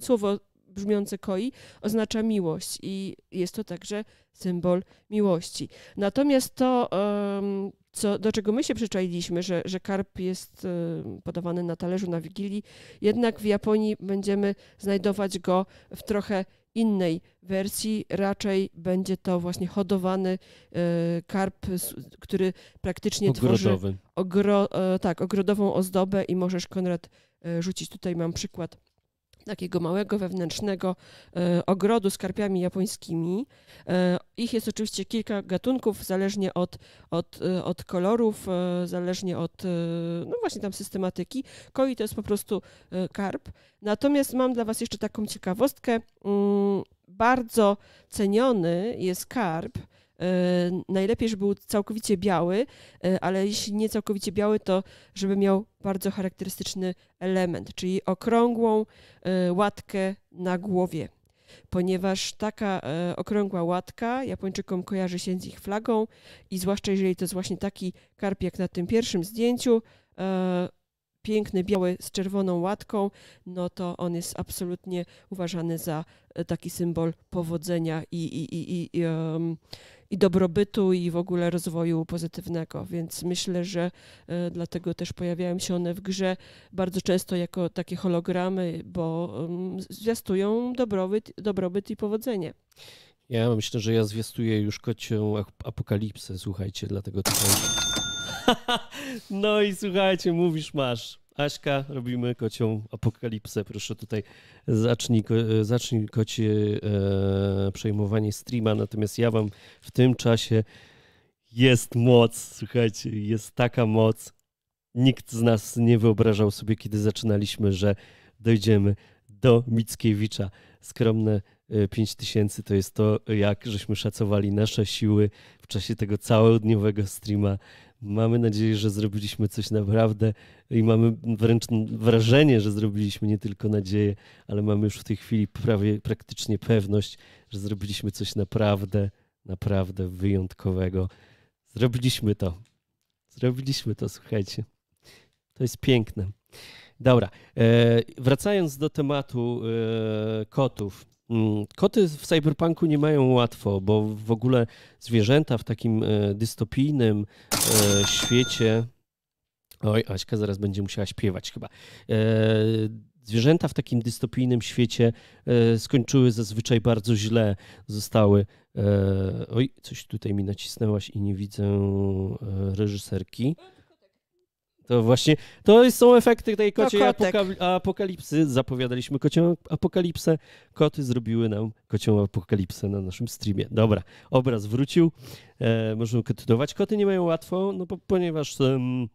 słowo brzmiące koi oznacza miłość i jest to także symbol miłości. Natomiast to, co, do czego my się przyczailiśmy, że, że karp jest podawany na talerzu na Wigilii, jednak w Japonii będziemy znajdować go w trochę innej wersji. Raczej będzie to właśnie hodowany e, karp, który praktycznie Ogrodowy. tworzy ogro, e, tak, ogrodową ozdobę i możesz, Konrad, e, rzucić tutaj mam przykład takiego małego wewnętrznego e, ogrodu z karpiami japońskimi. E, ich jest oczywiście kilka gatunków, zależnie od, od, e, od kolorów, zależnie od no właśnie tam systematyki. Koi to jest po prostu karp. Natomiast mam dla Was jeszcze taką ciekawostkę. Mm, bardzo ceniony jest karp E, najlepiej, żeby był całkowicie biały, e, ale jeśli nie całkowicie biały, to żeby miał bardzo charakterystyczny element, czyli okrągłą e, łatkę na głowie. Ponieważ taka okrągła łatka Japończykom kojarzy się z ich flagą i zwłaszcza jeżeli to jest właśnie taki karp jak na tym pierwszym zdjęciu, piękny, biały z czerwoną łatką, no to on jest absolutnie uważany za e, taki symbol powodzenia i, i, i, i, i dobrobytu i w ogóle rozwoju pozytywnego. Więc myślę, że e, dlatego też pojawiają się one w grze bardzo często jako takie hologramy, bo zwiastują dobrobyt, dobrobyt i powodzenie. Ja myślę, że ja zwiastuję już kocią apokalipsę, słuchajcie, dlatego tutaj no i słuchajcie, mówisz masz. Aśka, robimy kocią apokalipsę. Proszę tutaj zacznij, e, zacznij kocie e, przejmowanie streama, natomiast ja wam w tym czasie jest moc, słuchajcie, jest taka moc. Nikt z nas nie wyobrażał sobie, kiedy zaczynaliśmy, że dojdziemy do Mickiewicza. Skromne 5 y, tysięcy to jest to, jak żeśmy szacowali nasze siły w czasie tego całodniowego streama. Mamy nadzieję, że zrobiliśmy coś naprawdę i mamy wręcz wrażenie, że zrobiliśmy nie tylko nadzieję, ale mamy już w tej chwili prawie praktycznie pewność, że zrobiliśmy coś naprawdę, naprawdę wyjątkowego. Zrobiliśmy to. Zrobiliśmy to, słuchajcie. To jest piękne. Dobra, e, wracając do tematu e, kotów Mm, koty w cyberpunku nie mają łatwo, bo w ogóle zwierzęta w takim e, dystopijnym e, świecie. Oj, Aśka zaraz będzie musiała śpiewać chyba. E, zwierzęta w takim dystopijnym świecie skończyły zazwyczaj bardzo źle, zostały. Oj, coś tutaj mi nacisnęłaś i nie widzę reżyserki. To właśnie, to są efekty tej kociej no, apoka apokalipsy. Zapowiadaliśmy kocią apokalipsę, koty zrobiły nam kocią apokalipsę na naszym streamie. Dobra, obraz wrócił, e, możemy kontynuować. Koty nie mają łatwo, no bo, ponieważ... Um,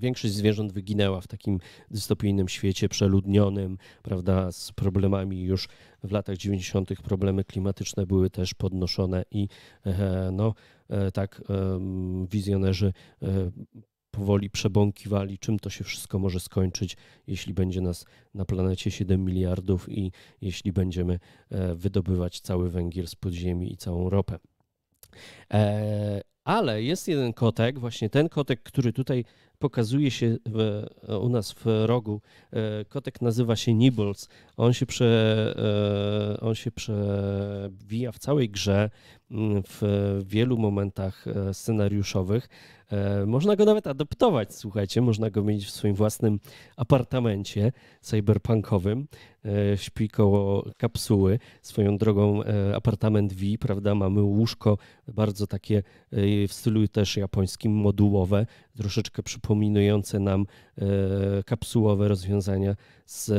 większość zwierząt wyginęła w takim dystopijnym świecie przeludnionym, prawda, z problemami już w latach 90. problemy klimatyczne były też podnoszone i e, no e, tak wizjonerzy e, powoli przebąkiwali, czym to się wszystko może skończyć, jeśli będzie nas na planecie 7 miliardów i jeśli będziemy e, wydobywać cały węgiel z podziemi i całą ropę. E, ale jest jeden kotek, właśnie ten kotek, który tutaj pokazuje się w, u nas w rogu. E, kotek nazywa się Nibbles. On się, prze, on się przewija w całej grze w wielu momentach e, scenariuszowych. E, można go nawet adoptować słuchajcie, można go mieć w swoim własnym apartamencie cyberpunkowym. E, śpi koło kapsuły, swoją drogą apartament V, prawda? Mamy łóżko bardzo takie w stylu też japońskim, modułowe, troszeczkę przypominające nam kapsułowe rozwiązania z...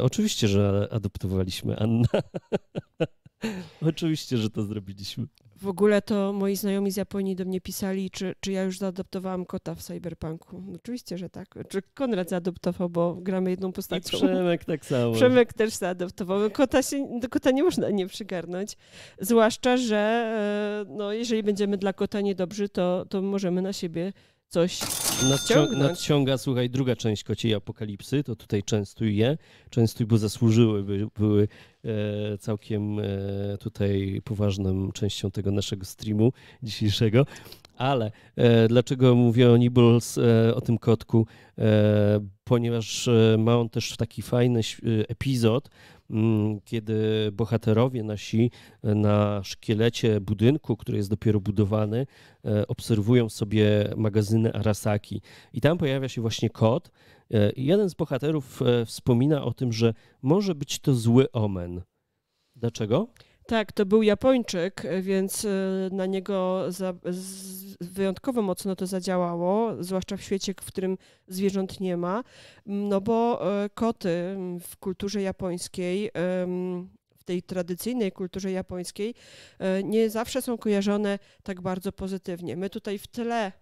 Oczywiście, że adoptowaliśmy Anna. Oczywiście, że to zrobiliśmy. W ogóle to moi znajomi z Japonii do mnie pisali, czy, czy ja już zaadoptowałam kota w Cyberpunku. Oczywiście, że tak. Czy Konrad zaadoptował, bo gramy jedną postacią. I Przemek tak samo. Przemek też zaadoptował. Kota się, do kota nie można nie przygarnąć. Zwłaszcza, że e, no, jeżeli będziemy dla kota niedobrzy, to, to możemy na siebie coś Nadciąga, słuchaj, druga część kociej apokalipsy, to tutaj częstuj je. Częstuj, bo zasłużyły, by były e, całkiem e, tutaj poważną częścią tego naszego streamu dzisiejszego. Ale e, dlaczego mówię o Nibbles, e, o tym kotku? E, ponieważ e, ma on też taki fajny epizod, Mm, kiedy bohaterowie nasi e, na szkielecie budynku, który jest dopiero budowany, e, obserwują sobie magazyny Arasaki. I tam pojawia się właśnie kot. E, I jeden z bohaterów wspomina o tym, że może być to zły omen. Dlaczego? Tak, to był Japończyk, więc e, na niego za, wyjątkowo mocno to zadziałało, zwłaszcza w świecie, w którym zwierząt nie ma, no bo e, koty mm, w kulturze japońskiej w tej tradycyjnej kulturze japońskiej e, nie zawsze są kojarzone tak bardzo pozytywnie. My tutaj w tle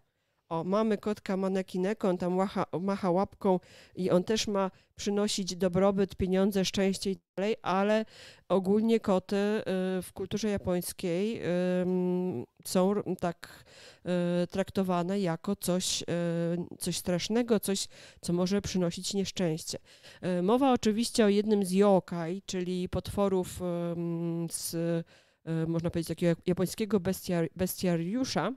o mamy kotka manekinę, on tam łacha, macha łapką i on też ma przynosić dobrobyt, pieniądze, szczęście i tak dalej, ale ogólnie koty y, w kulturze japońskiej y, są tak y, traktowane jako coś, coś strasznego, coś, co może przynosić nieszczęście. Mowa oczywiście o jednym z yokai, czyli potworów z można powiedzieć takiego japońskiego bestiariusza,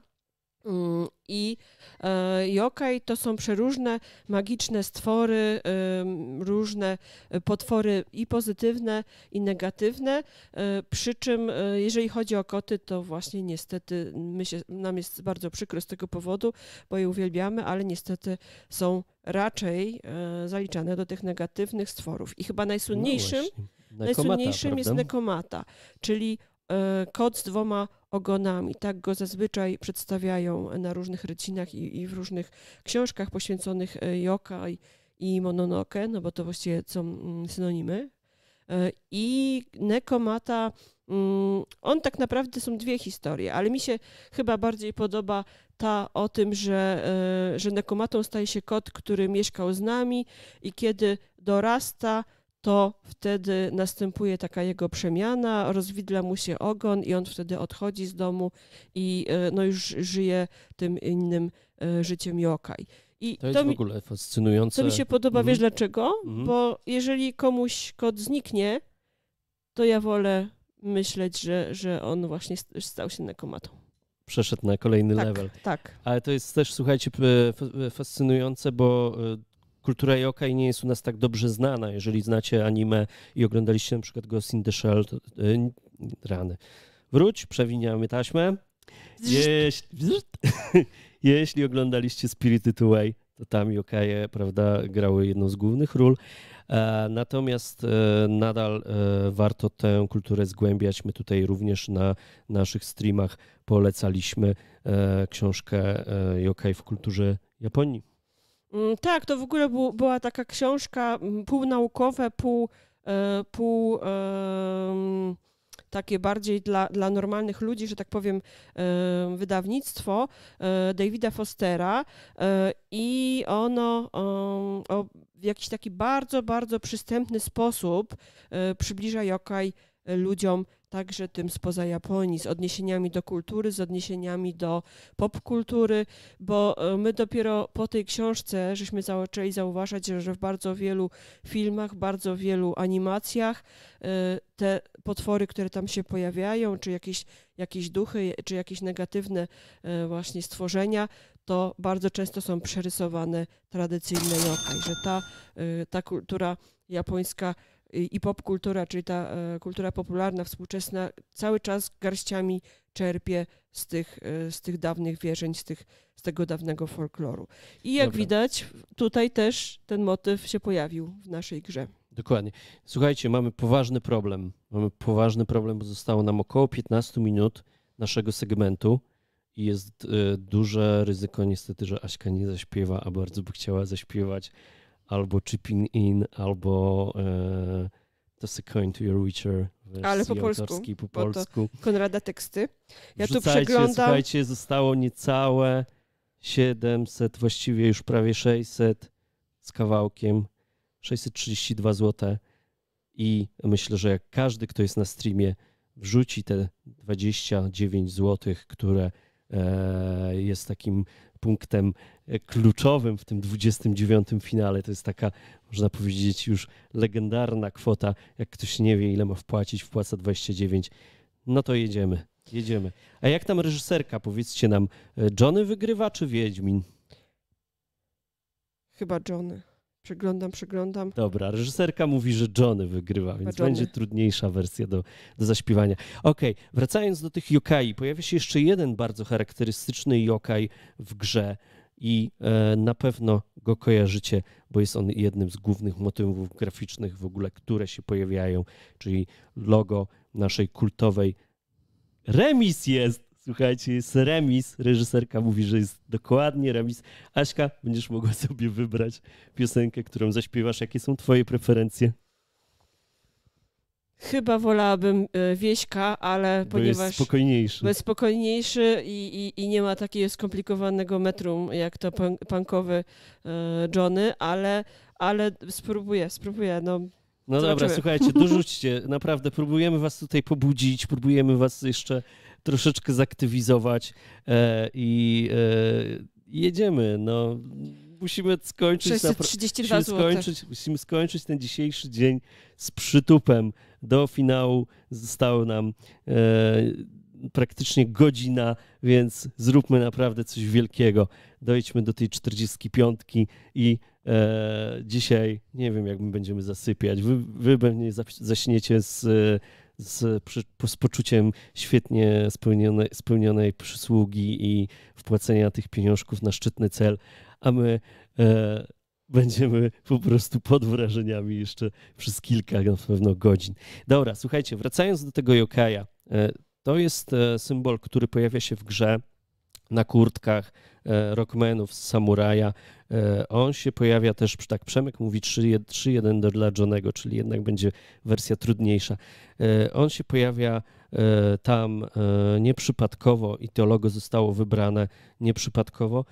Mm, e, I, okej, to są przeróżne magiczne stwory, różne e, potwory i pozytywne, i negatywne. E, przy czym, jeżeli chodzi o koty, to właśnie niestety my się, nam jest bardzo przykro z tego powodu, bo je uwielbiamy, ale niestety są raczej zaliczane do tych negatywnych stworów. I chyba no najsłynniejszym. No Nekomata, Najsłynniejszym jest nekomata, czyli E, kot z dwoma ogonami. Tak go zazwyczaj przedstawiają na różnych rycinach i, i w różnych książkach poświęconych joka e, i, i mononoke, no bo to właściwie są mm, synonimy. E, I Nekomata, mm, on tak naprawdę są dwie historie, ale mi się chyba bardziej podoba ta o tym, że, że Nekomatą staje się kot, który mieszkał z nami i kiedy dorasta, to wtedy następuje taka jego przemiana, rozwidla mu się ogon i on wtedy odchodzi z domu i e, no już żyje tym innym e, życiem Jokaj. I to, to mi, w ogóle fascynujące. To mi się podoba, mhm. wiesz dlaczego? Mm. Bo jeżeli komuś kot zniknie, to ja wolę myśleć, że, że on właśnie stał się nekomatą. Przeszedł na kolejny tak, level. Tak. Ale to jest też, słuchajcie, fascynujące, bo e, kultura yokai nie jest u nas tak dobrze znana. Jeżeli znacie anime i oglądaliście na przykład Ghost in the Shell, to, yy, rany. Wróć, przewiniamy taśmę. Jeśli, jeśli oglądaliście Spirited Away, to tam yokaje, prawda, grały jedną z głównych ról. E, natomiast e, nadal warto tę kulturę zgłębiać. My tutaj również na naszych streamach polecaliśmy książkę Yokai w kulturze Japonii. Mm, tak, to w ogóle była taka książka mm, półnaukowe, pół, e, pół takie bardziej dla, dla normalnych ludzi, że tak powiem, e, wydawnictwo e, Davida Fostera i ono w jakiś taki bardzo, bardzo przystępny sposób przybliża Jokaj ludziom także tym spoza Japonii, z odniesieniami do kultury, z odniesieniami do popkultury, bo e, my dopiero po tej książce żeśmy zaczęli zauważać, że w bardzo wielu filmach, bardzo wielu animacjach e, te potwory, które tam się pojawiają, czy jakieś, jakieś duchy, czy jakieś negatywne e, właśnie stworzenia, to bardzo często są przerysowane tradycyjne lokaj, że ta, ta kultura japońska Y, i, popkultura, czyli ta e, kultura popularna, współczesna, cały czas garściami czerpie z tych, e, z tych dawnych wierzeń, z, tych, z tego dawnego folkloru. I jak Dobra. widać, tutaj też ten motyw się pojawił w naszej grze. Dokładnie. Słuchajcie, mamy poważny problem. Mamy poważny problem, bo zostało nam około 15 minut naszego segmentu i jest e, duże ryzyko niestety, że Aśka nie zaśpiewa, a bardzo by chciała zaśpiewać albo chipping in, albo e, toss a coin to your witcher. Ale po polsku, po polsku. Konrada teksty. Ja Wrzucajcie, tu przeglądam. Słuchajcie, zostało niecałe 700, właściwie już prawie 600 z kawałkiem, 632 zł. I myślę, że jak każdy, kto jest na streamie, wrzuci te 29 zł, które e, jest takim punktem e, kluczowym w tym 29 finale. To jest taka, można powiedzieć, już legendarna kwota. Jak ktoś nie wie, ile ma wpłacić, wpłaca 29. No to jedziemy. Jedziemy. A jak tam reżyserka? Powiedzcie nam, e, Johnny wygrywa czy Wiedźmin? Chyba Johnny. Przeglądam, przeglądam. Dobra, reżyserka mówi, że Johnny wygrywa, więc Johnny. będzie trudniejsza wersja do, do zaśpiewania. Okej, okay, wracając do tych yokai, pojawia się jeszcze jeden bardzo charakterystyczny yokai w grze i e, na pewno go kojarzycie, bo jest on jednym z głównych motywów graficznych w ogóle, które się pojawiają, czyli logo naszej kultowej. Remis jest! Słuchajcie, jest remis. Reżyserka mówi, że jest dokładnie remis. Aśka, będziesz mogła sobie wybrać piosenkę, którą zaśpiewasz. Jakie są twoje preferencje? Chyba wolałabym e, Wieśka, ale bo ponieważ... jest spokojniejszy. Bo jest spokojniejszy i, i, i nie ma takiego skomplikowanego metrum, jak to punkowy e, Johnny, ale, ale spróbuję, spróbuję. No, no dobra, słuchajcie, dorzućcie. Naprawdę próbujemy was tutaj pobudzić, próbujemy was jeszcze troszeczkę zaktywizować e, i e, jedziemy. No, musimy skończyć, na, musimy, skończyć, musimy skończyć ten dzisiejszy dzień z przytupem. Do finału zostało nam e, praktycznie godzina, więc zróbmy naprawdę coś wielkiego. Dojdźmy do tej 45 i e, dzisiaj nie wiem, jak my będziemy zasypiać. Wy, wy pewnie zaśniecie z z, z poczuciem świetnie spełnionej, spełnionej przysługi i wpłacenia tych pieniążków na szczytny cel, a my e, będziemy po prostu pod wrażeniami jeszcze przez kilka na pewno godzin. Dobra, słuchajcie, wracając do tego yokaja, e, to jest e, symbol, który pojawia się w grze na kurtkach, E, Rockmanów z Samuraja. E, on się pojawia też, tak Przemek mówi 3-1 dla Johnego, czyli jednak będzie wersja trudniejsza. E, on się pojawia tam nieprzypadkowo i to logo zostało wybrane nieprzypadkowo,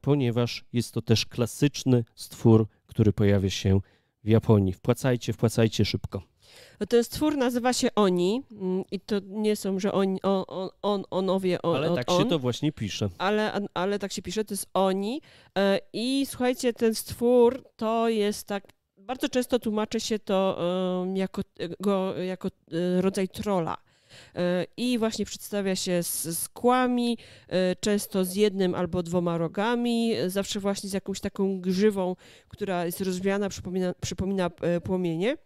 ponieważ jest to też klasyczny stwór, który pojawia się w Japonii. Wpłacajcie, wpłacajcie szybko. To no ten stwór nazywa się Oni mm, i to nie są, że oni, on, on, on onowie, tak on, Ale tak on, się to właśnie pisze. Ale, ale tak się pisze, to jest Oni e, i słuchajcie, ten stwór to jest tak, bardzo często tłumaczy się to jako, go, jako e, rodzaj trola e, i właśnie przedstawia się z, z kłami, często z jednym albo dwoma rogami, zawsze właśnie z jakąś taką grzywą, która jest rozwiana, przypomina, przypomina płomienie.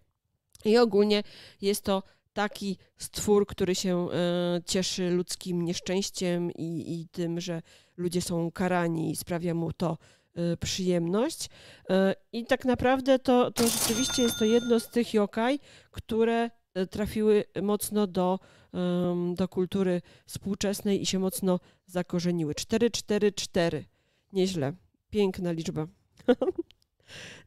I ogólnie jest to taki stwór, który się e, cieszy ludzkim nieszczęściem i, i tym, że ludzie są karani i sprawia mu to e, przyjemność. E, I tak naprawdę to, to rzeczywiście jest to jedno z tych jokaj, które trafiły mocno do, do kultury współczesnej i się mocno zakorzeniły. 4-4-4. Nieźle. Piękna liczba.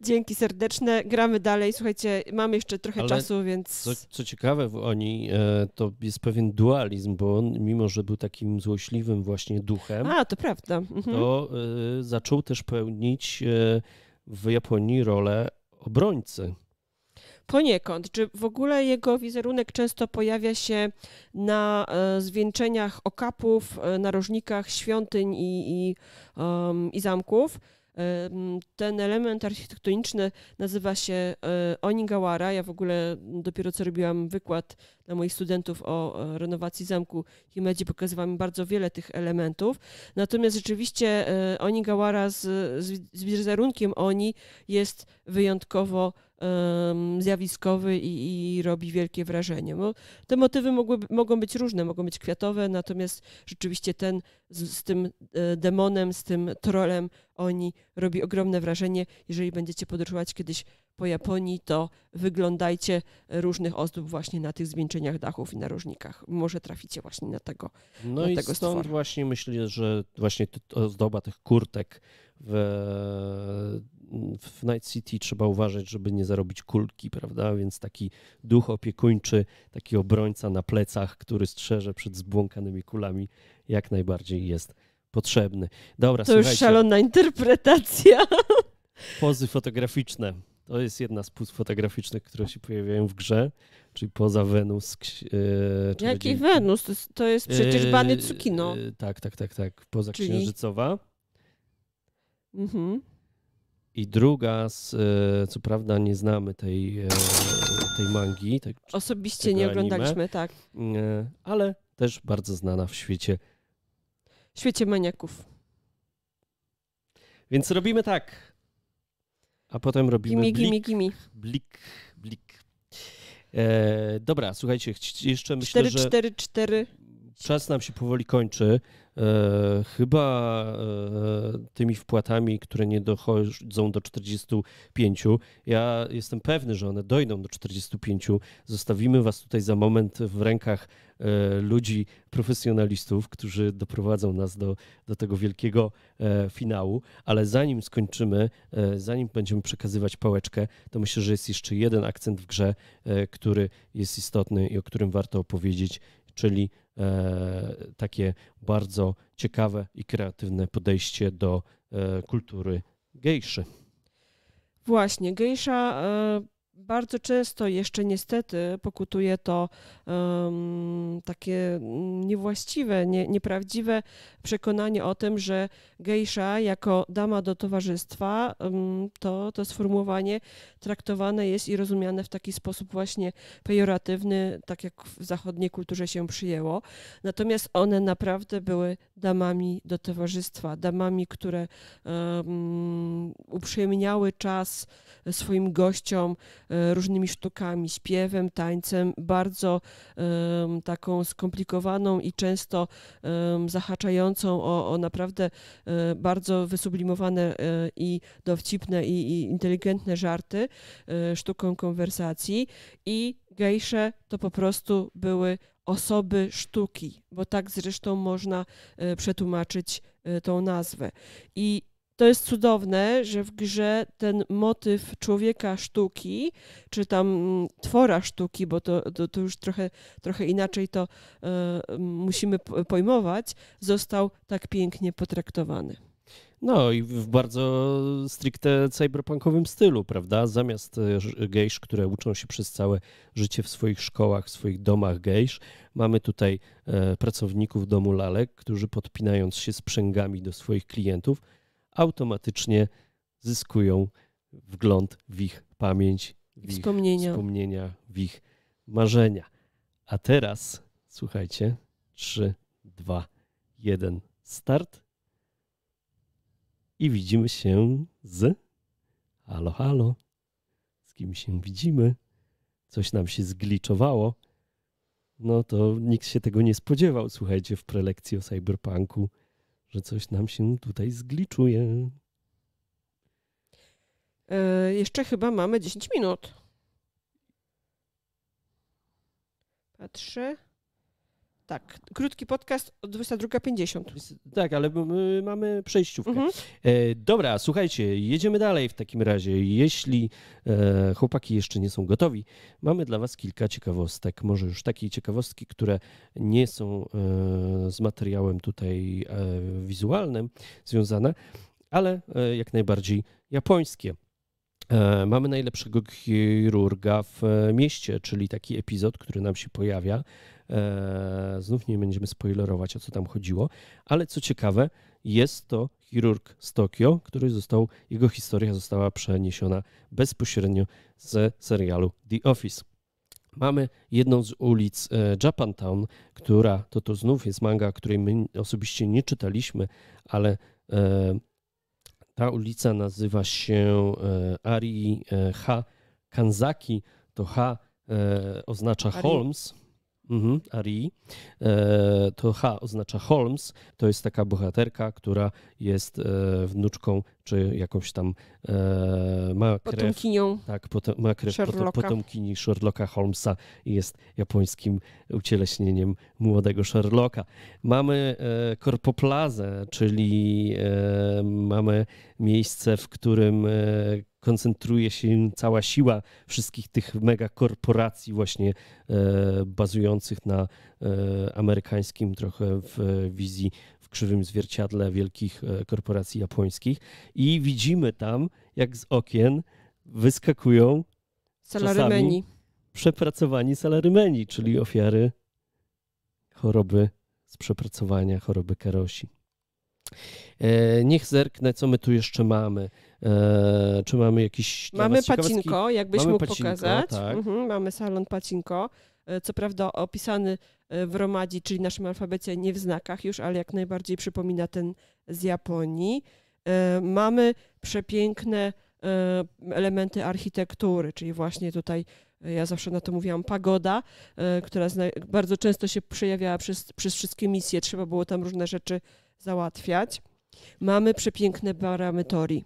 Dzięki serdeczne, gramy dalej. Słuchajcie, mamy jeszcze trochę Ale czasu, więc... Co, co ciekawe w Oni, e, to jest pewien dualizm, bo on, mimo że był takim złośliwym właśnie duchem... A, to prawda. Mhm. To y, zaczął też pełnić y, w Japonii rolę obrońcy poniekąd. Czy w ogóle jego wizerunek często pojawia się na zwieńczeniach okapów, narożnikach świątyń i, i, um, i zamków? Ten element architektoniczny nazywa się e, Onigawara. Ja w ogóle dopiero co robiłam wykład dla moich studentów o renowacji zamku Himeji, pokazywałam bardzo wiele tych elementów. Natomiast rzeczywiście e, Onigawara z, z, z wizerunkiem Oni jest wyjątkowo zjawiskowy i, i, robi wielkie wrażenie. Bo te motywy mogły, mogą być różne, mogą być kwiatowe, natomiast rzeczywiście ten z, z tym e, demonem, z tym trolem, oni robi ogromne wrażenie. Jeżeli będziecie podróżować kiedyś po Japonii, to wyglądajcie różnych ozdób właśnie na tych zwieńczeniach dachów i narożnikach. Może traficie właśnie na tego No na i tego stąd stwora. właśnie myślę, że właśnie ozdoba tych kurtek w w Night City trzeba uważać, żeby nie zarobić kulki, prawda? Więc taki duch opiekuńczy, taki obrońca na plecach, który strzeże przed zbłąkanymi kulami, jak najbardziej jest potrzebny. Dobra, to już szalona interpretacja. Pozy fotograficzne. To jest jedna z poz fotograficznych, które się pojawiają w grze, czyli poza Wenus. Yy, Jaki będzie... Wenus? To jest, to jest przecież e, Bany Cukino. Yy, e, yy, tak, tak, tak, tak. Poza czyli... księżycowa. Mhm. I druga, z, e, co prawda nie znamy tej, e, tej mangi. Tej, tak, Osobiście nie oglądaliśmy, anime, tak. E, ale też bardzo znana w świecie. W świecie maniaków. Więc robimy tak. A potem robimy gimi, blik, gimi, gimi. blik, blik. E, dobra, słuchajcie, jeszcze myślę, 4, że... 4, 4, Czas nam się powoli kończy. E, chyba e, tymi wpłatami, które nie dochodzą do 45. Ja jestem pewny, że one dojdą do 45. Zostawimy Was tutaj za moment w rękach e, ludzi, profesjonalistów, którzy doprowadzą nas do, do tego wielkiego e, finału. Ale zanim skończymy, e, zanim będziemy przekazywać pałeczkę, to myślę, że jest jeszcze jeden akcent w grze, e, który jest istotny i o którym warto opowiedzieć, czyli E, takie bardzo ciekawe i kreatywne podejście do e, kultury gejszy. Właśnie, gejsza e, bardzo często jeszcze niestety pokutuje to um, takie niewłaściwe, nie, nieprawdziwe przekonanie o tym, że gejsza jako dama do towarzystwa, um, to, to sformułowanie traktowane jest i rozumiane w taki sposób właśnie pejoratywny, tak jak w zachodniej kulturze się przyjęło. Natomiast one naprawdę były damami do towarzystwa, damami, które um, uprzyjemniały czas swoim gościom, E, różnymi sztukami, śpiewem, tańcem, bardzo taką skomplikowaną i często zahaczającą o, o naprawdę e, bardzo wysublimowane e, i dowcipne i, i inteligentne żarty, sztuką konwersacji i gejsze to po prostu były osoby sztuki, bo tak zresztą można przetłumaczyć tą nazwę. I to jest cudowne, że w grze ten motyw człowieka sztuki, czy tam mm, twora sztuki, bo to, to, to już trochę, trochę inaczej to y, musimy pojmować, został tak pięknie potraktowany. No i w bardzo stricte cyberpunkowym stylu, prawda? Zamiast e, gejsz, które uczą się przez całe życie w swoich szkołach, w swoich domach gejsz, mamy tutaj e, pracowników domu lalek, którzy podpinając się sprzęgami do swoich klientów, automatycznie zyskują wgląd w ich pamięć, w wspomnienia. ich wspomnienia, w ich marzenia. A teraz słuchajcie, 3, 2, 1, start. I widzimy się z. Halo, halo. Z kim się widzimy? Coś nam się zgliczowało. No to nikt się tego nie spodziewał, słuchajcie, w prelekcji o cyberpunku że coś nam się tutaj zgliczuje. E, jeszcze chyba mamy 10 minut. Patrzę. Tak, krótki podcast, 22.50. Tak, ale mamy przejściówkę. Mhm. E, dobra, słuchajcie, jedziemy dalej w takim razie. Jeśli e, chłopaki jeszcze nie są gotowi, mamy dla was kilka ciekawostek. Może już takie ciekawostki, które nie są e, z materiałem tutaj e, wizualnym związane, ale e, jak najbardziej japońskie. E, mamy najlepszego chirurga w mieście, czyli taki epizod, który nam się pojawia E, znów nie będziemy spoilerować, o co tam chodziło, ale co ciekawe, jest to chirurg z Tokio, który został, jego historia została przeniesiona bezpośrednio ze serialu The Office. Mamy jedną z ulic e, Japantown, która to, to znów jest manga, której my osobiście nie czytaliśmy, ale e, ta ulica nazywa się e, Ari H. Kanzaki. To H oznacza Ari. Holmes. Mhm, Ari. E, to H oznacza Holmes. To jest taka bohaterka, która jest e, wnuczką, czy jakąś tam e, ma krew. Potomkinią. Tak, potom, ma krew Sherlocka. potomkini Sherlocka Holmesa i jest japońskim ucieleśnieniem młodego Sherlocka. Mamy korpoplazę, czyli mamy miejsce, w którym koncentruje się cała siła wszystkich tych megakorporacji właśnie e, bazujących na e, amerykańskim trochę w wizji w krzywym zwierciadle wielkich e, korporacji japońskich i widzimy tam, jak z okien wyskakują salarymeni. Przepracowani salarymeni, czyli ofiary choroby z przepracowania, choroby karosi. E, niech zerknę, co my tu jeszcze mamy. E, czy mamy jakiś. Mamy pacinko, jakbyś mamy mógł pacinko, pokazać. Tak. Mhm, mamy salon pacinko. E, co prawda opisany w Romadzi, czyli naszym alfabecie, nie w znakach już, ale jak najbardziej przypomina ten z Japonii. Mamy przepiękne elementy architektury, czyli właśnie tutaj ja zawsze na to mówiłam, pagoda, która bardzo często się przejawiała przez, przez wszystkie misje. Trzeba było tam różne rzeczy załatwiać. Mamy przepiękne baramy torii.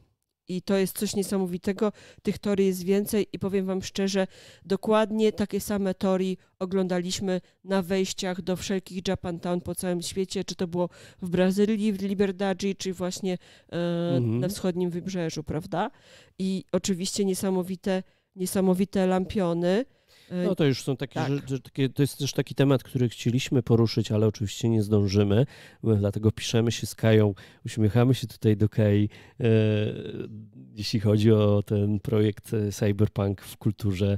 I to jest coś niesamowitego. Tych torii jest więcej i powiem Wam szczerze, dokładnie takie same torii oglądaliśmy na wejściach do wszelkich Japan Town po całym świecie, czy to było w Brazylii, w Liberdadzi, czy właśnie e, mhm. na wschodnim wybrzeżu, prawda? I oczywiście niesamowite, niesamowite lampiony Y, no to już są takie, tak. że, takie, to jest też taki temat, który chcieliśmy poruszyć, ale oczywiście nie zdążymy, dlatego piszemy się z Kają, uśmiechamy się tutaj do Kai, e, jeśli chodzi o ten projekt e, Cyberpunk w kulturze,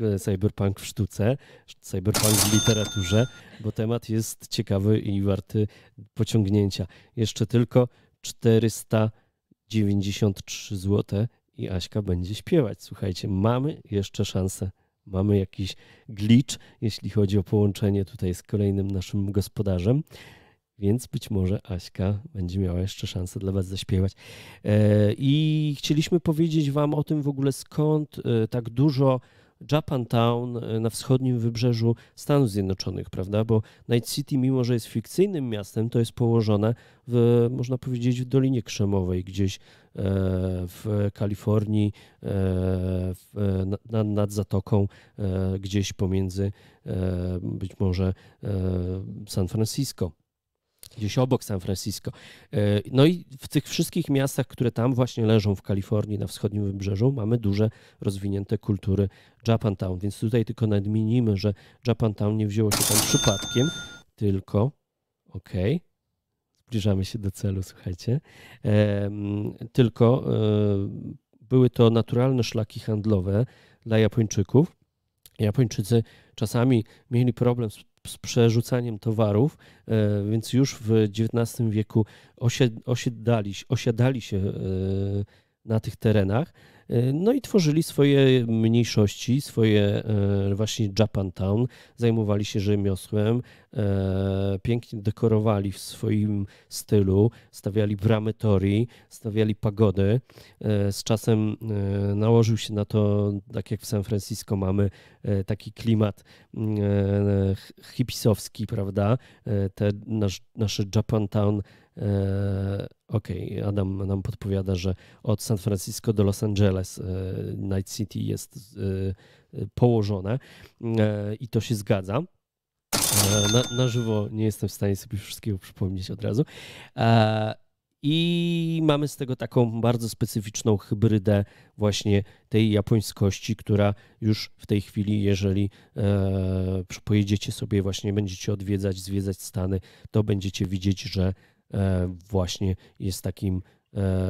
e, Cyberpunk w sztuce, Cyberpunk w literaturze, bo temat jest ciekawy i warty pociągnięcia. Jeszcze tylko 493 zł i Aśka będzie śpiewać. Słuchajcie, mamy jeszcze szansę mamy jakiś glitch, jeśli chodzi o połączenie tutaj z kolejnym naszym gospodarzem. Więc być może Aśka będzie miała jeszcze szansę dla Was zaśpiewać. E, I chcieliśmy powiedzieć Wam o tym w ogóle, skąd e, tak dużo Japantown e, na wschodnim wybrzeżu Stanów Zjednoczonych, prawda? Bo Night City, mimo że jest fikcyjnym miastem, to jest położone, w, można powiedzieć, w Dolinie Krzemowej, gdzieś e, w Kalifornii, e, nad, nad Zatoką, gdzieś pomiędzy być może San Francisco gdzieś obok San Francisco. E, no i w tych wszystkich miastach, które tam właśnie leżą w Kalifornii na wschodnim wybrzeżu, mamy duże rozwinięte kultury Japantown. Więc tutaj tylko nadmienimy, że Japantown nie wzięło się tam przypadkiem, tylko okej. Okay, zbliżamy się do celu, słuchajcie. tylko e, były to naturalne szlaki handlowe dla Japończyków. Japończycy czasami mieli problem z z przerzucaniem towarów, e, więc już w XIX wieku osiedlali, osiadali się e, na tych terenach. No i tworzyli swoje mniejszości, swoje e, właśnie Japantown, zajmowali się rzemiosłem, e, pięknie dekorowali w swoim stylu, stawiali bramy torii, stawiali pagody. E, z czasem nałożył się na to, tak jak w San Francisco mamy taki klimat hipisowski, prawda? Te nasz, nasze Japantown E, okej, okay, Adam nam podpowiada, że od San Francisco do Los Angeles e, Night City jest e, położone i to się zgadza. Na, na żywo nie jestem w stanie sobie wszystkiego przypomnieć od razu. I mamy z tego taką bardzo specyficzną hybrydę właśnie tej japońskości, która już w tej chwili, jeżeli e, pojedziecie sobie właśnie, będziecie odwiedzać, zwiedzać Stany, to będziecie widzieć, że E, właśnie jest takim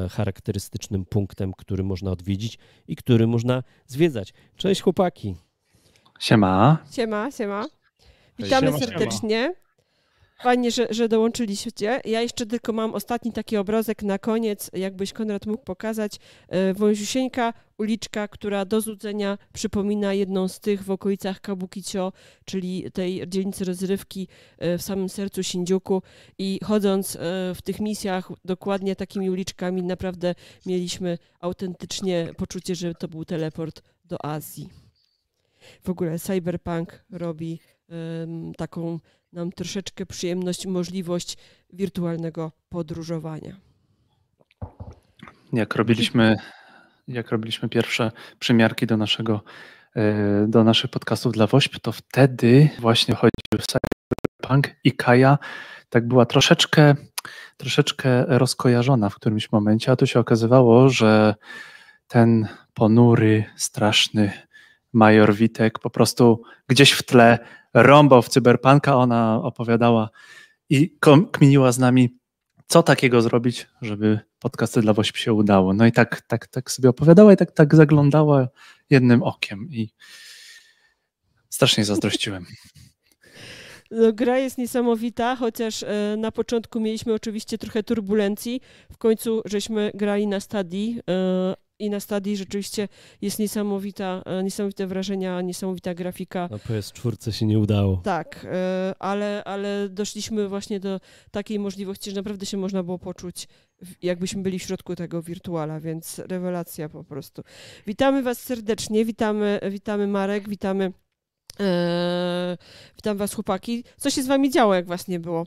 e, charakterystycznym punktem, który można odwiedzić i który można zwiedzać. Cześć chłopaki. Siema. Siema, siema. Witamy siema, serdecznie. Siema. Fajnie, że, że dołączyliście. Ja jeszcze tylko mam ostatni taki obrazek na koniec, jakbyś Konrad mógł pokazać. E, wąziusieńka uliczka, która do złudzenia przypomina jedną z tych w okolicach Kabukicho, czyli tej dzielnicy rozrywki e, w samym sercu Shinjuku. I chodząc e, w tych misjach dokładnie takimi uliczkami, naprawdę mieliśmy autentycznie poczucie, że to był teleport do Azji. W ogóle cyberpunk robi um, taką nam troszeczkę przyjemność, możliwość wirtualnego podróżowania. Jak robiliśmy, jak robiliśmy pierwsze przymiarki do naszego e, do naszych podcastów dla WOŚP, to wtedy właśnie chodził Cyberpunk i Kaja tak była troszeczkę, troszeczkę rozkojarzona w którymś momencie, a tu się okazywało, że ten ponury, straszny major Witek po prostu gdzieś w tle Rombo w Cyberpunka, ona opowiadała i kminiła z nami, co takiego zrobić, żeby podcasty dla WOŚP się udało. No i tak, tak, tak sobie opowiadała i tak, tak zaglądała jednym okiem i strasznie zazdrościłem. No, gra jest niesamowita, chociaż e, na początku mieliśmy oczywiście trochę turbulencji. W końcu żeśmy grali na stadii, e, i na stadii rzeczywiście jest niesamowita, e, niesamowite wrażenia, niesamowita grafika. Na PS4 się nie udało. Tak, e, ale, ale doszliśmy właśnie do takiej możliwości, że naprawdę się można było poczuć, jakbyśmy byli w środku tego wirtuala, więc rewelacja po prostu. Witamy Was serdecznie, witamy, witamy Marek, witamy, e, witam Was chłopaki. Co się z Wami działo, jak Was nie było?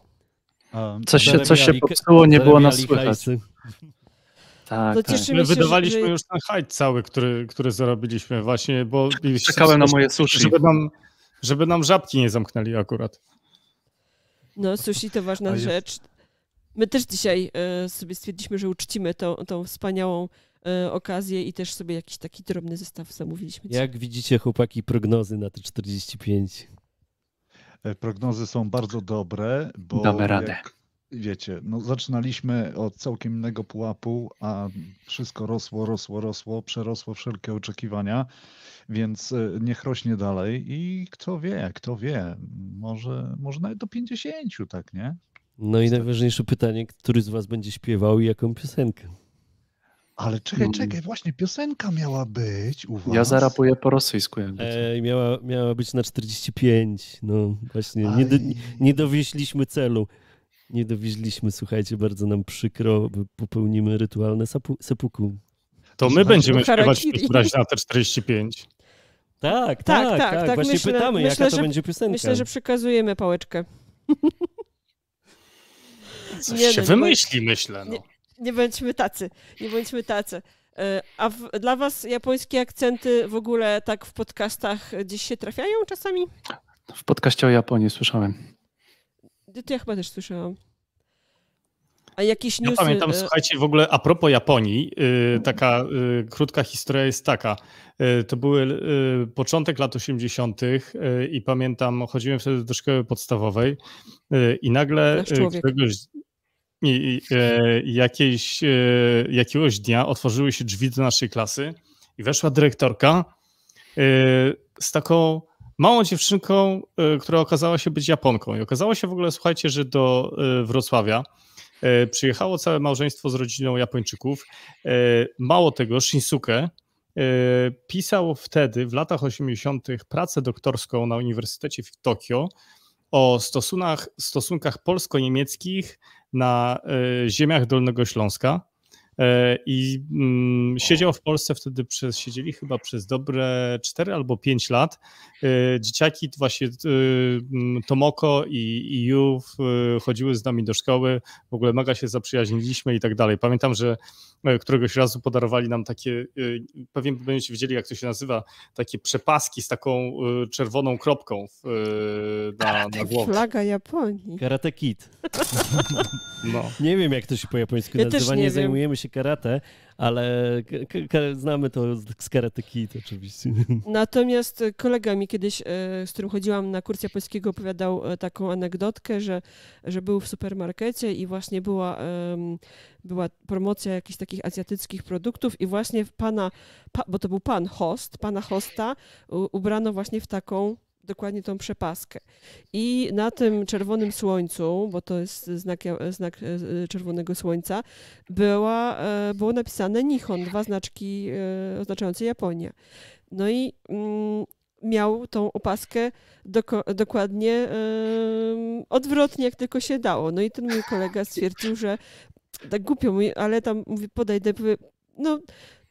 Um, coś, się, coś się popsuło, nie było nas słychać tak. tak. My się, wydawaliśmy że... już ten hajt cały, który, który zarobiliśmy właśnie, bo... Tak, czekałem na moje sushi. Żeby nam, żeby nam żabki nie zamknęli akurat. No, sushi to ważna rzecz. My też dzisiaj e, sobie stwierdziliśmy, że uczcimy tą, tą wspaniałą e, okazję i też sobie jakiś taki drobny zestaw zamówiliśmy. Jak widzicie, chłopaki, prognozy na te 45? E, prognozy są bardzo dobre, bo... Damy radę. Jak wiecie, no zaczynaliśmy od całkiem innego pułapu, a wszystko rosło, rosło, rosło, przerosło wszelkie oczekiwania, więc e, niech rośnie dalej i kto wie, kto wie, może, może nawet do 50, tak, nie? No i najważniejsze pytanie, który z was będzie śpiewał i jaką piosenkę? Ale czekaj, mm. czekaj, właśnie piosenka miała być u was. Ja zarapuję po rosyjsku. Jakby. E, miała, miała być na 45, no właśnie, nie, do, nie dowieśliśmy celu. Nie dowieźliśmy, słuchajcie, bardzo nam przykro, popełnimy rytualne sapu, sepuku. To my będziemy śpiewać na te 45. Tak, tak, tak, tak. tak, tak. Właśnie myślę, pytamy, myślę, jaka to będzie piosenka. Myślę, że przekazujemy pałeczkę. Coś nie się no, wymyśli, myślę. No. Nie, nie bądźmy tacy, nie bądźmy tacy. E, a w, dla was japońskie akcenty w ogóle tak w podcastach gdzieś się trafiają czasami? W podcaście o Japonii słyszałem. To ja chyba też słyszałam. A jakieś ja pamiętam, e, słuchajcie, w ogóle a propos Japonii, y, taka y, krótka historia jest taka. Y, to były początek lat 80. i pamiętam, chodziłem wtedy do szkoły podstawowej i nagle któregoś, jakiejś, jakiegoś dnia otworzyły się drzwi do naszej klasy i weszła dyrektorka z taką małą dziewczynką, e, która okazała się być Japonką. I okazało się w ogóle, słuchajcie, że do e, Wrocławia e, przyjechało całe małżeństwo z rodziną Japończyków. Mało tego, Shinsuke pisał wtedy, w latach 80., pracę doktorską na Uniwersytecie w Tokio o stosunkach, stosunkach polsko-niemieckich na ziemiach Dolnego Śląska. E, i mm, siedział w Polsce wtedy przez, siedzieli chyba przez dobre 4 albo 5 lat. E, dzieciaki właśnie e, mm, Tomoko i, i Ju chodziły z nami do szkoły, w ogóle mega się zaprzyjaźniliśmy i tak dalej. Pamiętam, że któregoś razu podarowali nam takie, pewnie będziecie wiedzieli jak to się nazywa, takie przepaski z taką czerwoną kropką na, na tak, głowie. Flaga Japonii. Karate Kid. No. Nie wiem jak to się po japońsku ja nazywa, nie, nie zajmujemy się karate, ale znamy to z Karate Kid oczywiście. Natomiast kolega mi kiedyś, e, z którym chodziłam na kurs polskiego, opowiadał e, taką anegdotkę, że, że był w supermarkecie i właśnie była, była promocja jakichś takich azjatyckich produktów i właśnie pana, bo to był pan host, pana hosta ubrano właśnie w taką dokładnie tą przepaskę. I na tym czerwonym słońcu, bo to jest znak, znak e, e, czerwonego słońca, była, e, było napisane Nihon, dwa znaczki oznaczające Japonię. No i mm, miał tą opaskę doko, dokładnie y, odwrotnie, jak tylko się dało. No i ten mój kolega stwierdził, że tak głupio, mówi, ale tam mówi, podaj, no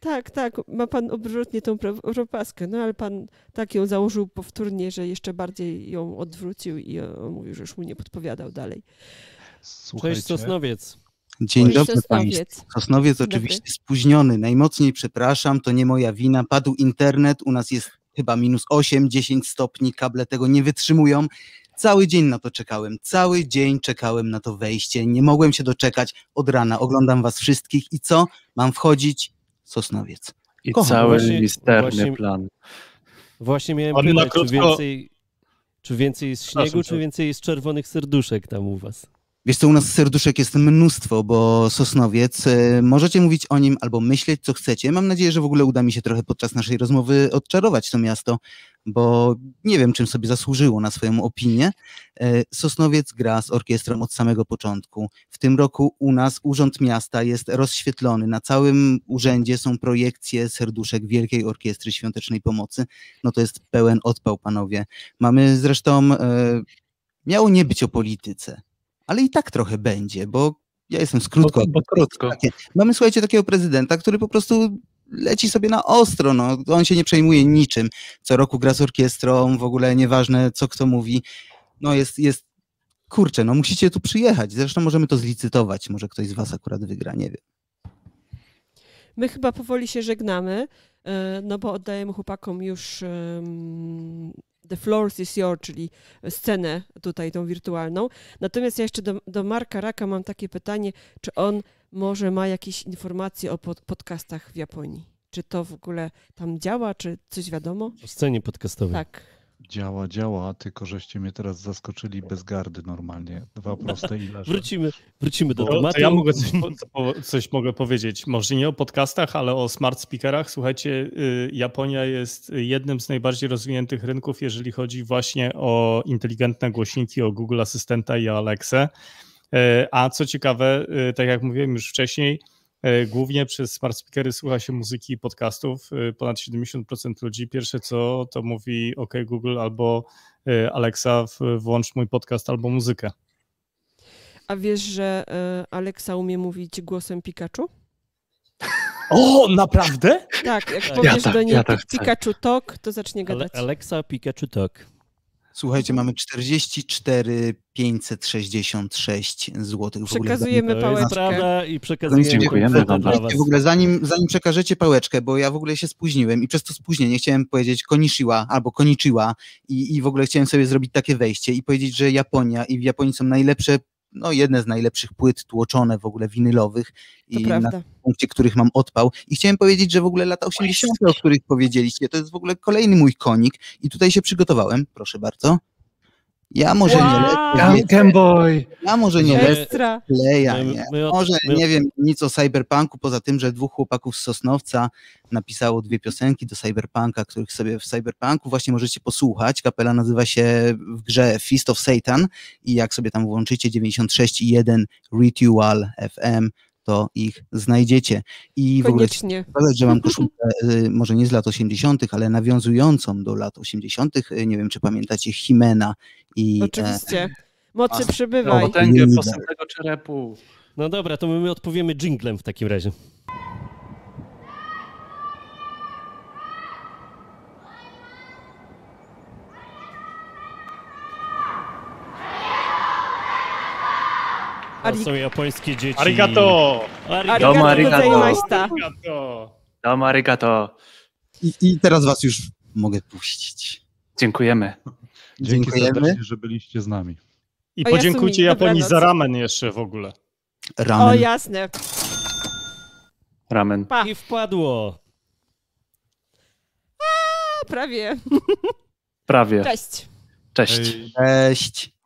tak, tak, ma pan odwrotnie tą propaskę, no ale pan tak ją założył powtórnie, że jeszcze bardziej ją odwrócił i mówił, że już mu nie podpowiadał dalej. Słuchajcie. Cześć Sosnowiec. Dzień Cześć, dobry Sosnowiec. Państwu. Sosnowiec dobry. oczywiście spóźniony. Najmocniej przepraszam, to nie moja wina. Padł internet, u nas jest chyba minus 8, 10 stopni, kable tego nie wytrzymują. Cały dzień na to czekałem, cały dzień czekałem na to wejście, nie mogłem się doczekać od rana. Oglądam was wszystkich i co? Mam wchodzić Sosnowiec. I Kocham. cały właśnie, misterny właśnie, plan. Właśnie miałem pytanie, krótko... czy więcej, czy więcej jest śniegu, Proszę, czy więcej jest czerwonych serduszek tam u was? Wiesz co, u nas serduszek jest mnóstwo, bo Sosnowiec, e, możecie mówić o nim albo myśleć, co chcecie. Mam nadzieję, że w ogóle uda mi się trochę podczas naszej rozmowy odczarować to miasto, bo nie wiem, czym sobie zasłużyło na swoją opinię. E, Sosnowiec gra z orkiestrą od samego początku. W tym roku u nas Urząd Miasta jest rozświetlony. Na całym urzędzie są projekcje serduszek Wielkiej Orkiestry Świątecznej Pomocy. No to jest pełen odpał, panowie. Mamy zresztą... E, miało nie być o polityce ale i tak trochę będzie, bo ja jestem skrótko. Bo, bo krótko. Mamy, słuchajcie, takiego prezydenta, który po prostu leci sobie na ostro, no. on się nie przejmuje niczym. Co roku gra z orkiestrą, w ogóle nieważne, co kto mówi. No jest, jest kurczę, no musicie tu przyjechać. Zresztą możemy to zlicytować, może ktoś z was akurat wygra, nie wiem. My chyba powoli się żegnamy, e, no bo oddajemy chłopakom już The Floors is Your, czyli scenę tutaj tą wirtualną. Natomiast ja jeszcze do, do Marka Raka mam takie pytanie, czy on może ma jakieś informacje o pod podcastach w Japonii? Czy to w ogóle tam działa, czy coś wiadomo? O scenie podcastowej. Tak. Działa, działa, tylko żeście mnie teraz zaskoczyli bez gardy normalnie. Dwa proste i Wrócimy, wrócimy do tematu. ja mogę coś, coś, mogę powiedzieć. Może nie o podcastach, ale o smart speakerach. Słuchajcie, y, Japonia jest jednym z najbardziej rozwiniętych rynków, jeżeli chodzi właśnie o inteligentne głośniki, o Google Asystenta i o Alexę. Y, a co ciekawe, y, tak jak mówiłem już wcześniej, E, głównie przez smart speakery słucha się muzyki i podcastów. E, ponad 70% ludzi pierwsze co to mówi OK Google albo e, Alexa włącz mój podcast albo muzykę. A wiesz, że Alexa umie mówić głosem Pikachu? O, naprawdę? Tak, jak powiesz ja tak, do niej ja tak Pikachu Talk, to zacznie gadać. Alexa Pikachu Talk. Słuchajcie, mamy 44 566 zł. Przekazujemy ogóle, pałeczkę. I przekazujemy. Dziękujemy wam W ogóle zanim, zanim przekażecie pałeczkę, bo ja w ogóle się spóźniłem i przez to spóźnienie chciałem powiedzieć koniszyła albo koniczyła i, i w ogóle chciałem sobie zrobić takie wejście i powiedzieć, że Japonia i w Japonii są najlepsze no, jedne z najlepszych płyt tłoczone w ogóle winylowych to i prawda. na punkcie których mam odpał. I chciałem powiedzieć, że w ogóle lata 80., o których powiedzieliście, to jest w ogóle kolejny mój konik i tutaj się przygotowałem, proszę bardzo. Ja może wow! nie lecę. Boy. Ja może nie lecę. Leja, nie. Może nie wiem nic o cyberpunku, poza tym, że dwóch chłopaków z Sosnowca napisało dwie piosenki do cyberpunka, których sobie w cyberpunku właśnie możecie posłuchać. Kapela nazywa się w grze Feast of Satan i jak sobie tam włączycie 96.1 Ritual FM, to ich znajdziecie. I Koniecznie. w ogóle że mam koszulkę y, może nie z lat 80., ale nawiązującą do lat 80. Y, nie wiem, czy pamiętacie Himena i. E, Oczywiście. E, Mocy No, potęgę posępnego czerepu. No dobra, to my odpowiemy jinglem w takim razie. To są japońskie dzieci. Arigato! Arigato! Arigato! Domo arigato! I, I teraz was już mogę puścić. Dziękujemy. Dziękujemy. że byliście z nami. I o podziękujcie Japonii za ramen jeszcze w ogóle. Ramen. O jasne. Ramen. Pa. I wpadło. A, prawie. Prawie. Cześć. Cześć. Cześć.